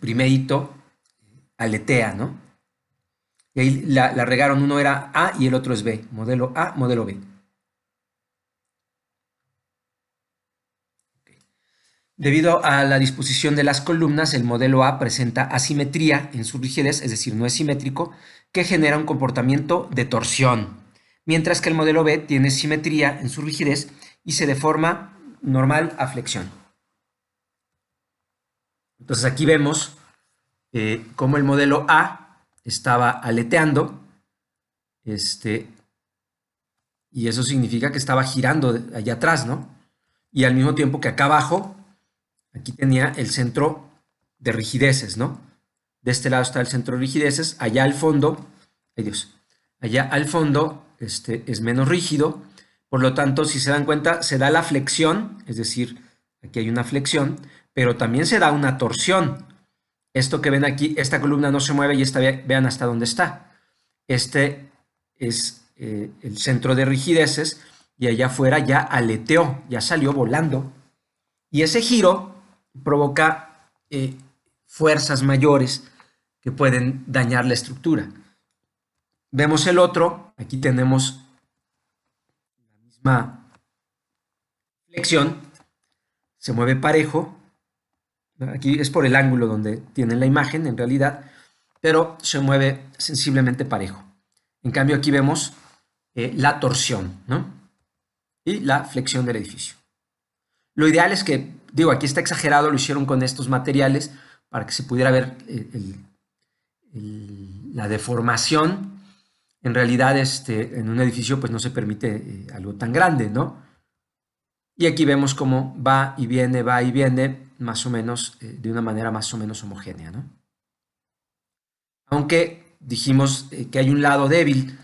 primerito primer aletea, ¿no? Y ahí la regaron, uno era A y el otro es B, modelo A, modelo B. Debido a la disposición de las columnas, el modelo A presenta asimetría en su rigidez, es decir, no es simétrico, que genera un comportamiento de torsión, mientras que el modelo B tiene simetría en su rigidez y se deforma normal a flexión. Entonces aquí vemos eh, cómo el modelo A estaba aleteando, este, y eso significa que estaba girando allá atrás, ¿no? Y al mismo tiempo que acá abajo Aquí tenía el centro de rigideces, ¿no? De este lado está el centro de rigideces, allá al fondo, ay Dios, allá al fondo este, es menos rígido, por lo tanto, si se dan cuenta, se da la flexión, es decir, aquí hay una flexión, pero también se da una torsión. Esto que ven aquí, esta columna no se mueve y esta, vean hasta dónde está. Este es eh, el centro de rigideces y allá afuera ya aleteó, ya salió volando. Y ese giro provoca eh, fuerzas mayores que pueden dañar la estructura. Vemos el otro, aquí tenemos la misma flexión, se mueve parejo, aquí es por el ángulo donde tienen la imagen en realidad, pero se mueve sensiblemente parejo. En cambio aquí vemos eh, la torsión y la flexión del edificio. Lo ideal es que digo, aquí está exagerado, lo hicieron con estos materiales para que se pudiera ver eh, la deformación. En realidad, este, en un edificio pues no se permite eh, algo tan grande, ¿no? Y aquí vemos cómo va y viene, va y viene, más o menos, eh, de una manera más o menos homogénea, ¿no? Aunque dijimos que hay un lado débil,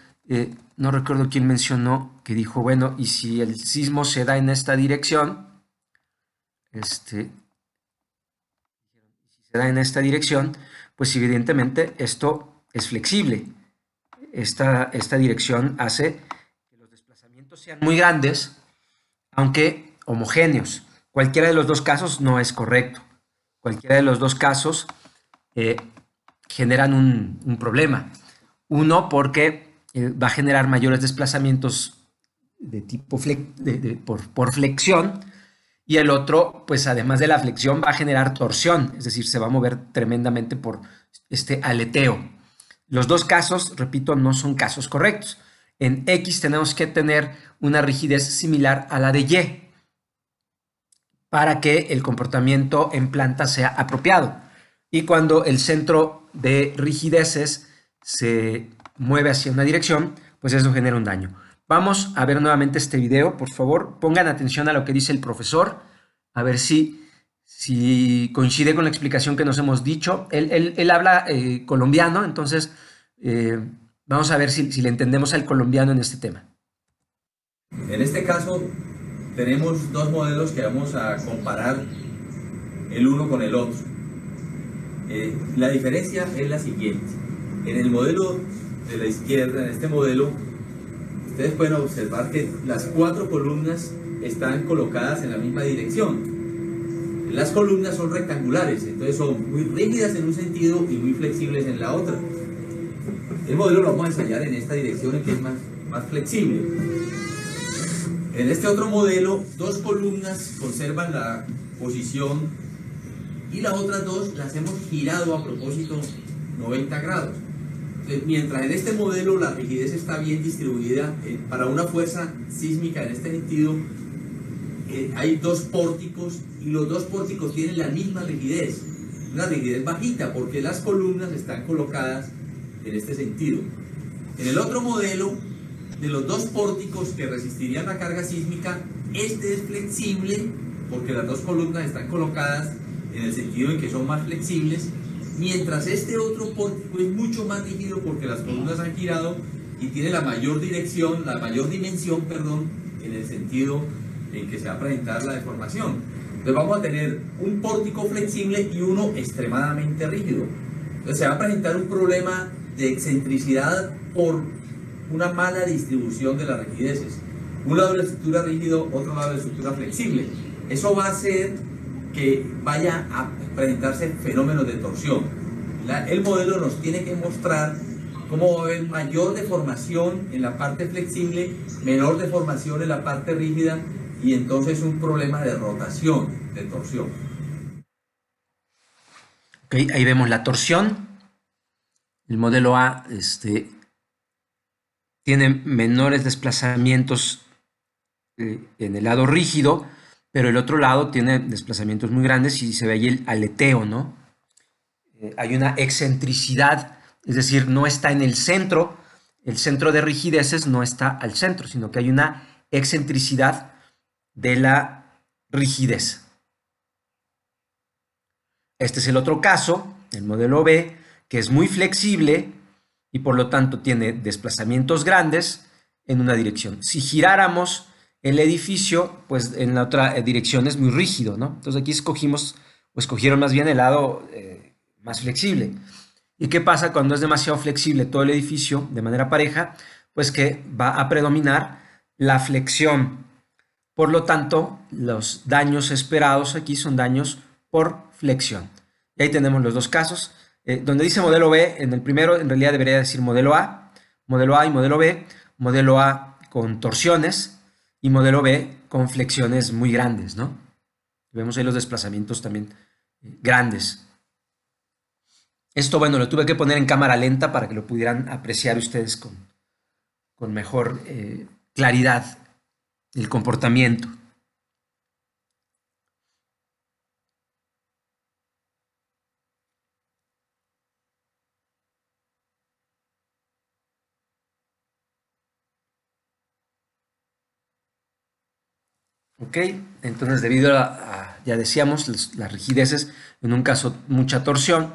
no recuerdo quién mencionó que dijo, bueno, y si el sismo se da en esta dirección, este, si se da en esta dirección, pues evidentemente esto es flexible. Esta, esta dirección hace que los desplazamientos sean muy grandes, aunque homogéneos. Cualquiera de los dos casos no es correcto. Cualquiera de los dos casos eh, generan un, problema. Uno, porque eh, va a generar mayores desplazamientos de tipo por, por, flexión, y el otro, pues además de la flexión, va a generar torsión, es decir, se va a mover tremendamente por este aleteo. Los dos casos, repito, no son casos correctos. En X tenemos que tener una rigidez similar a la de Y para que el comportamiento en planta sea apropiado. Y cuando el centro de rigideces se mueve hacia una dirección, pues eso genera un daño. Vamos a ver nuevamente este video, por favor, pongan atención a lo que dice el profesor, a ver si, si coincide con la explicación que nos hemos dicho. Él, habla eh, colombiano, entonces eh, vamos a ver si, le entendemos al colombiano en este tema. En este caso tenemos dos modelos que vamos a comparar el uno con el otro. Eh, la diferencia es la siguiente. En el modelo de la izquierda, en este modelo, Ustedes pueden observar que las cuatro columnas están colocadas en la misma dirección. Las columnas son rectangulares, entonces son muy rígidas en un sentido y muy flexibles en la otra. El modelo lo vamos a ensayar en esta dirección que es más, más flexible. En este otro modelo, dos columnas conservan la posición y las otras dos las hemos girado a propósito 90 grados. Eh, mientras en este modelo la rigidez está bien distribuida, eh, para una fuerza sísmica en este sentido eh, hay dos pórticos y los dos pórticos tienen la misma rigidez, una rigidez bajita porque las columnas están colocadas en este sentido. En el otro modelo, de los dos pórticos que resistirían la carga sísmica, este es flexible porque las dos columnas están colocadas en el sentido en que son más flexibles Mientras este otro pórtico es mucho más rígido porque las columnas han girado y tiene la mayor dirección, la mayor dimensión, perdón, en el sentido en que se va a presentar la deformación. Entonces vamos a tener un pórtico flexible y uno extremadamente rígido. Entonces se va a presentar un problema de excentricidad por una mala distribución de las rigideces. Un lado de la estructura rígido, otro lado de la estructura flexible. Eso va a ser que vaya a presentarse fenómenos de torsión. el modelo nos tiene que mostrar cómo va a haber mayor deformación en la parte flexible, menor deformación en la parte rígida y entonces un problema de rotación, de torsión. ahí vemos la torsión. El modelo A este, tiene menores desplazamientos eh, en el lado rígido, pero el otro lado tiene desplazamientos muy grandes y se ve ahí el aleteo, ¿no? Eh, hay una excentricidad, es decir, no está en el centro, el centro de rigideces no está al centro, sino que hay una excentricidad de la rigidez. Este es el otro caso, el modelo B, que es muy flexible y por lo tanto tiene desplazamientos grandes en una dirección. Si giráramos el edificio, pues en la otra eh, dirección es muy rígido, ¿no? Entonces aquí escogimos, o escogieron más bien el lado eh, más flexible. ¿Y qué pasa cuando es demasiado flexible todo el edificio de manera pareja? Pues que va a predominar la flexión. Por lo tanto, los daños esperados aquí son daños por flexión. Y ahí tenemos los dos casos. Eh, donde dice modelo B, en el primero en realidad debería decir modelo A, modelo A y modelo B, modelo A con torsiones, y modelo B con flexiones muy grandes, ¿no? Vemos ahí los desplazamientos también eh, grandes. Esto, bueno, lo tuve que poner en cámara lenta para que lo pudieran apreciar ustedes con, mejor eh, claridad el comportamiento. ¿Ok? Entonces, debido a, ya decíamos, las rigideces, en un caso mucha torsión,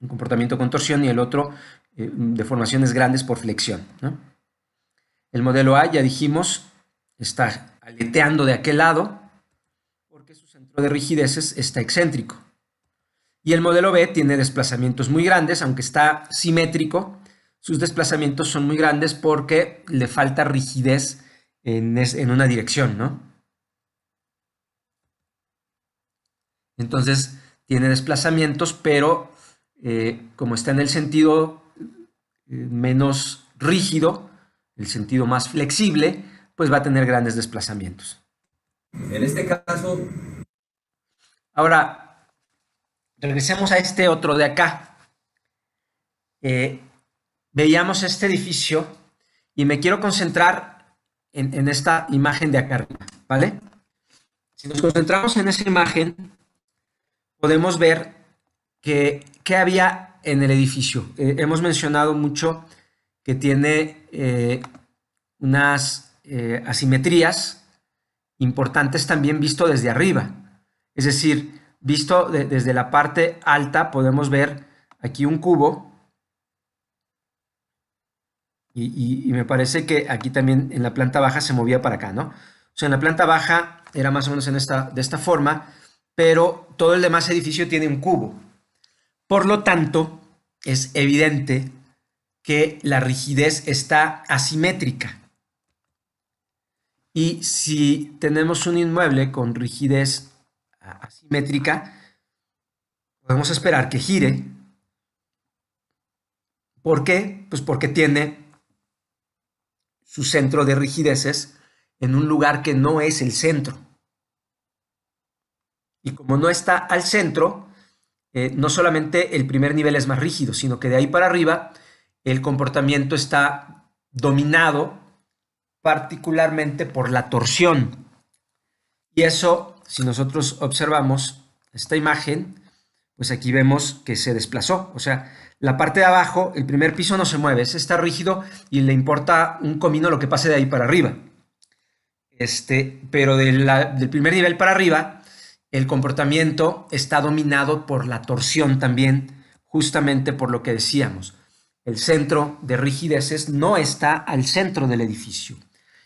un comportamiento con torsión y el otro eh, deformaciones grandes por flexión. El modelo A, ya dijimos, está aleteando de aquel lado porque su centro de rigideces está excéntrico. Y el modelo B tiene desplazamientos muy grandes, aunque está simétrico, sus desplazamientos son muy grandes porque le falta rigidez en, en una dirección, ¿no? Entonces tiene desplazamientos, pero eh, como está en el sentido eh, menos rígido, el sentido más flexible, pues va a tener grandes desplazamientos. En este caso... Ahora, regresemos a este otro de acá. Eh, veíamos este edificio y me quiero concentrar en, esta imagen de acá arriba, ¿vale? Si nos concentramos en esa imagen, podemos ver que, qué había en el edificio. Eh, hemos mencionado mucho que tiene eh, unas eh, asimetrías importantes también visto desde arriba. Es decir, visto desde la parte alta podemos ver aquí un cubo y, me parece que aquí también en la planta baja se movía para acá, ¿no? O sea, en la planta baja era más o menos en esta, de esta forma pero todo el demás edificio tiene un cubo. Por lo tanto, es evidente que la rigidez está asimétrica. Y si tenemos un inmueble con rigidez ah, asimétrica, podemos esperar que gire. ¿Por qué? Pues porque tiene su centro de rigideces en un lugar que no es el centro. Y como no está al centro, eh, no solamente el primer nivel es más rígido, sino que de ahí para arriba el comportamiento está dominado particularmente por la torsión. Y eso, si nosotros observamos esta imagen, pues aquí vemos que se desplazó. O sea, la parte de abajo, el primer piso no se mueve, está rígido y le importa un comino lo que pase de ahí para arriba. Este, pero del primer nivel para arriba, el comportamiento está dominado por la torsión también, justamente por lo que decíamos. El centro de rigideces no está al centro del edificio.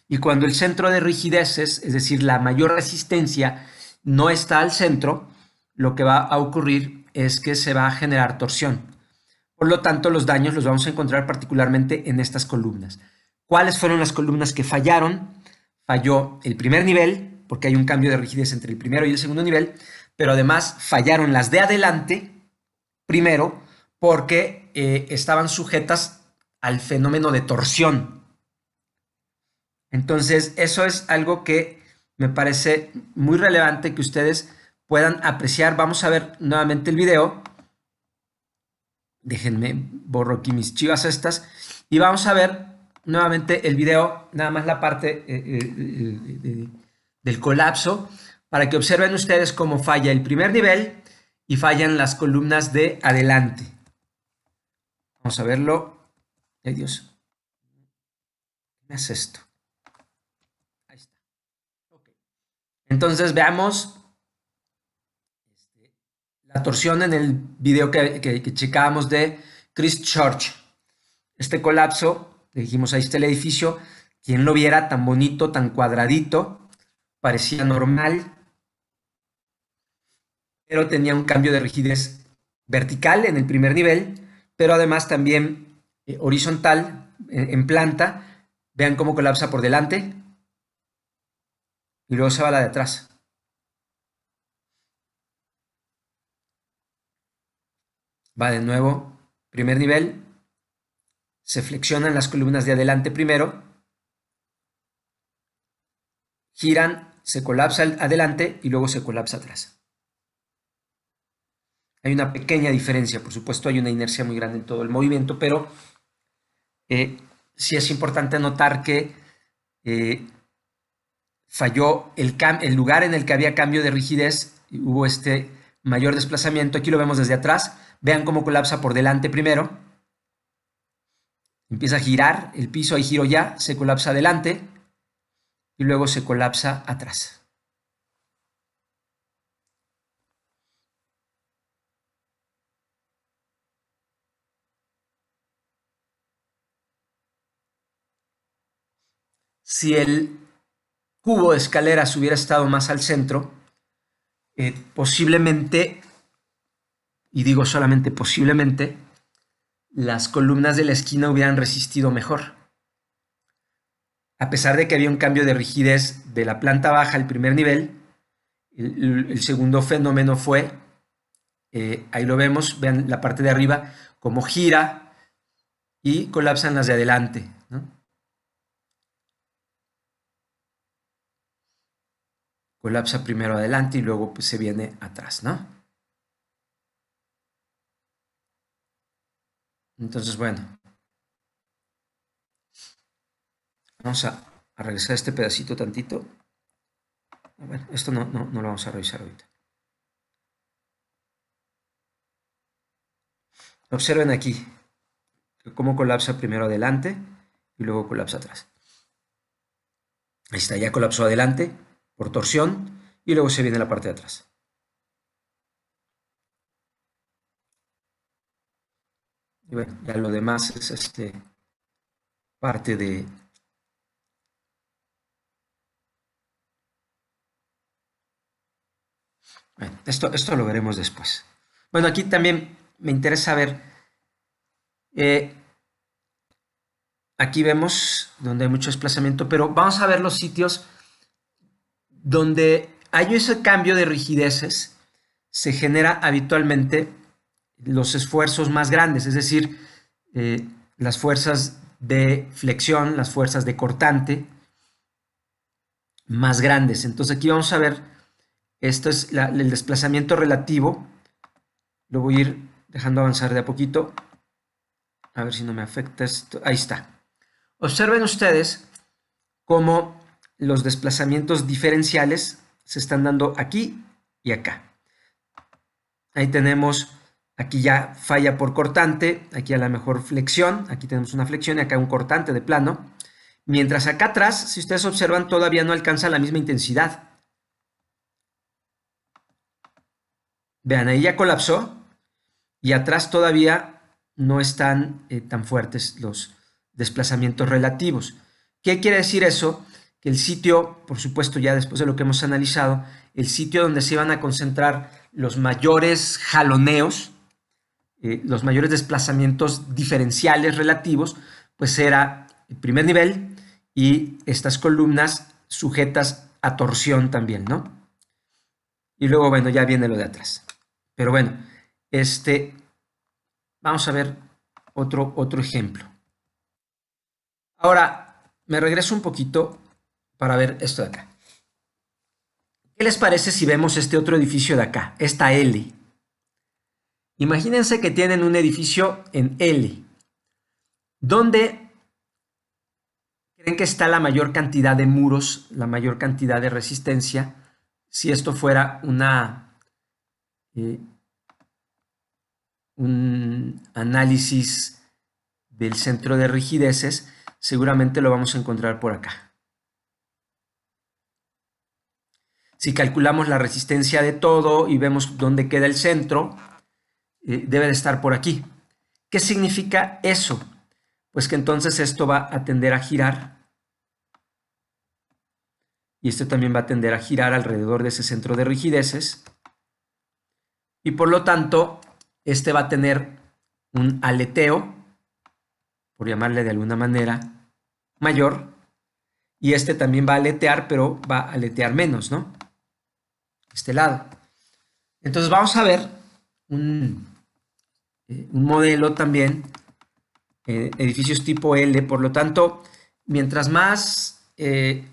Y cuando el centro de rigideces, es decir, la mayor resistencia, no está al centro, lo que va a ocurrir es que se va a generar torsión. Por lo tanto, los daños los vamos a encontrar particularmente en estas columnas. ¿Cuáles fueron las columnas que fallaron? Falló el primer nivel, porque hay un cambio de rigidez entre el primero y el segundo nivel, pero además fallaron las de adelante primero porque eh, estaban sujetas al fenómeno de torsión. Entonces, eso es algo que me parece muy relevante que ustedes puedan apreciar. Vamos a ver nuevamente el video. Déjenme, borro aquí mis chivas estas. Y vamos a ver nuevamente el video, nada más la parte... Eh, eh, del colapso para que observen ustedes cómo falla el primer nivel y fallan las columnas de adelante. Vamos a verlo. Dios. ¿Qué es esto? Ahí está. Entonces veamos este, la torsión en el video que, checábamos de Chris Church Este colapso, le dijimos, ahí está el edificio, quien lo viera tan bonito, tan cuadradito, parecía normal, pero tenía un cambio de rigidez vertical en el primer nivel, pero además también eh, horizontal en, planta. Vean cómo colapsa por delante y luego se va la de atrás. Va de nuevo, primer nivel, se flexionan las columnas de adelante primero, giran se colapsa adelante y luego se colapsa atrás. Hay una pequeña diferencia, por supuesto hay una inercia muy grande en todo el movimiento, pero eh, sí es importante notar que eh, falló el, el, lugar en el que había cambio de rigidez, y hubo este mayor desplazamiento, aquí lo vemos desde atrás, vean cómo colapsa por delante primero, empieza a girar el piso, hay giro ya, se colapsa adelante, y luego se colapsa atrás. Si el cubo de escaleras hubiera estado más al centro, eh, posiblemente, y digo solamente posiblemente, las columnas de la esquina hubieran resistido mejor a pesar de que había un cambio de rigidez de la planta baja al primer nivel, el, segundo fenómeno fue, eh, ahí lo vemos, vean la parte de arriba, como gira y colapsan las de adelante. Colapsa primero adelante y luego pues, se viene atrás, ¿no? Entonces, bueno, Vamos a, a este pedacito tantito. esto no, lo vamos a revisar ahorita. Observen aquí cómo colapsa primero adelante y luego colapsa atrás. Ahí está, ya colapsó adelante por torsión y luego se viene la parte de atrás. Y bueno, ya lo demás es este, parte de, esto, esto lo veremos después. Bueno, aquí también me interesa ver. Eh, aquí vemos donde hay mucho desplazamiento, pero vamos a ver los sitios donde hay ese cambio de rigideces, se genera habitualmente los esfuerzos más grandes, es decir, eh, las fuerzas de flexión, las fuerzas de cortante más grandes. Entonces aquí vamos a ver esto es el desplazamiento relativo. Lo voy a ir dejando avanzar de a poquito. A ver si no me afecta esto. Ahí está. Observen ustedes cómo los desplazamientos diferenciales se están dando aquí y acá. Ahí tenemos, aquí ya falla por cortante, aquí a la mejor flexión, aquí tenemos una flexión y acá un cortante de plano. Mientras acá atrás, si ustedes observan, todavía no alcanza la misma intensidad. Vean, ahí ya colapsó y atrás todavía no están eh, tan fuertes los desplazamientos relativos. ¿Qué quiere decir eso? Que el sitio, por supuesto, ya después de lo que hemos analizado, el sitio donde se iban a concentrar los mayores jaloneos, eh, los mayores desplazamientos diferenciales relativos, pues era el primer nivel y estas columnas sujetas a torsión también, ¿no? Y luego, bueno, ya viene lo de atrás. Pero bueno, este, vamos a ver otro, otro ejemplo. Ahora, me regreso un poquito para ver esto de acá. ¿Qué les parece si vemos este otro edificio de acá, esta L? Imagínense que tienen un edificio en L. ¿Dónde creen que está la mayor cantidad de muros, la mayor cantidad de resistencia, si esto fuera una eh, un análisis del centro de rigideces, seguramente lo vamos a encontrar por acá. Si calculamos la resistencia de todo y vemos dónde queda el centro, eh, debe de estar por aquí. ¿Qué significa eso? Pues que entonces esto va a tender a girar y esto también va a tender a girar alrededor de ese centro de rigideces y por lo tanto este va a tener un aleteo, por llamarle de alguna manera, mayor, y este también va a aletear, pero va a aletear menos, ¿no? Este lado. Entonces vamos a ver un, eh, modelo también, eh, edificios tipo L, por lo tanto, mientras más eh,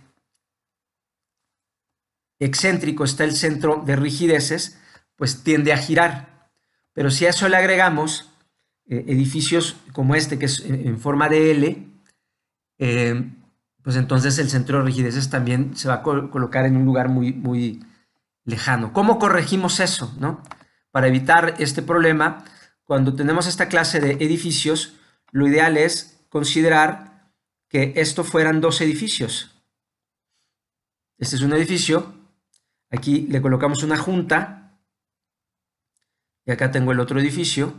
excéntrico está el centro de rigideces, pues tiende a girar. Pero si a eso le agregamos eh, edificios como este, que es en forma de L, eh, pues entonces el centro de rigideces también se va a colocar en un lugar muy, muy lejano. ¿Cómo corregimos eso? No? Para evitar este problema, cuando tenemos esta clase de edificios, lo ideal es considerar que esto fueran dos edificios. Este es un edificio, aquí le colocamos una junta, acá tengo el otro edificio.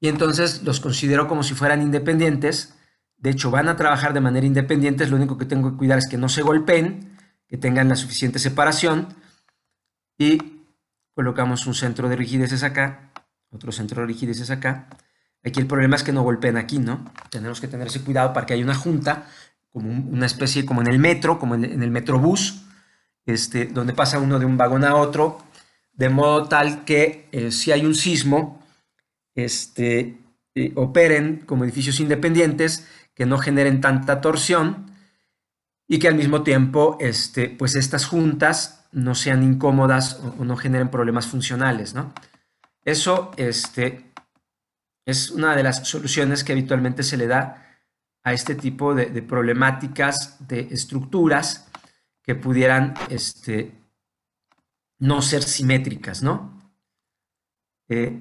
Y entonces los considero como si fueran independientes. De hecho, van a trabajar de manera independiente. Lo único que tengo que cuidar es que no se golpeen, que tengan la suficiente separación. Y colocamos un centro de rigideces acá, otro centro de rigideces acá. Aquí el problema es que no golpeen aquí, ¿no? Tenemos que tener ese cuidado para que haya una junta, como una especie, como en el metro, como en el metrobús, este, donde pasa uno de un vagón a otro de modo tal que eh, si hay un sismo, este, eh, operen como edificios independientes, que no generen tanta torsión y que al mismo tiempo este, pues estas juntas no sean incómodas o, no generen problemas funcionales. ¿no? Eso este, es una de las soluciones que habitualmente se le da a este tipo de, problemáticas de estructuras que pudieran este, no ser simétricas, ¿no? Eh,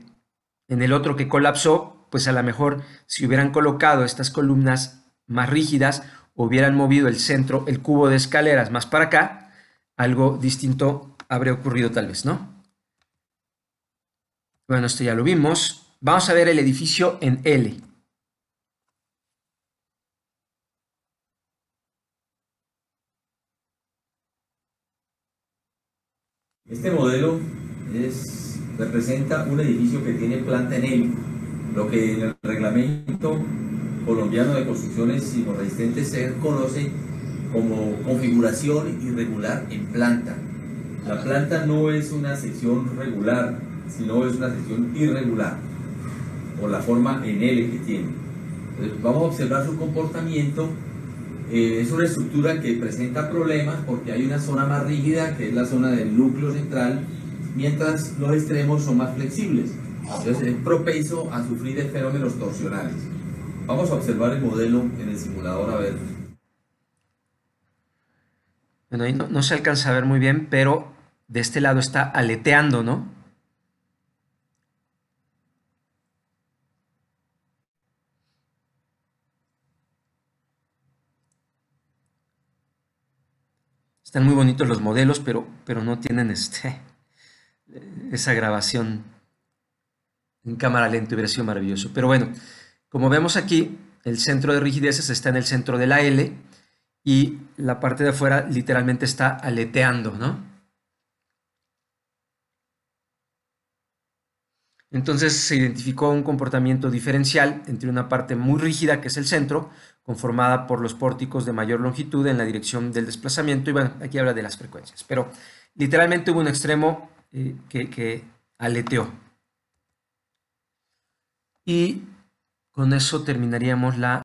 en el otro que colapsó, pues a lo mejor si hubieran colocado estas columnas más rígidas, hubieran movido el centro, el cubo de escaleras más para acá, algo distinto habría ocurrido tal vez, ¿no? Bueno, esto ya lo vimos. Vamos a ver el edificio en L. Este modelo representa un edificio que tiene planta en él, lo que en el reglamento colombiano de construcciones sísmo-resistentes se conoce como configuración irregular en planta. La planta no es una sección regular, sino es una sección irregular, por la forma en L que tiene. vamos a observar su comportamiento eh, es una estructura que presenta problemas porque hay una zona más rígida, que es la zona del núcleo central, mientras los extremos son más flexibles. Entonces es propenso a sufrir de fenómenos torsionales. Vamos a observar el modelo en el simulador a ver. Bueno, ahí no se alcanza a ver muy bien, pero de este lado está aleteando, ¿no? Están muy bonitos los modelos, pero, pero no tienen este, esa grabación en cámara lenta, hubiera sido maravilloso. Pero bueno, como vemos aquí, el centro de rigideces está en el centro de la L y la parte de afuera literalmente está aleteando, ¿no? Entonces se identificó un comportamiento diferencial entre una parte muy rígida, que es el centro, conformada por los pórticos de mayor longitud en la dirección del desplazamiento. Y bueno, aquí habla de las frecuencias, pero literalmente hubo un extremo eh, que aleteó. Y con eso terminaríamos la...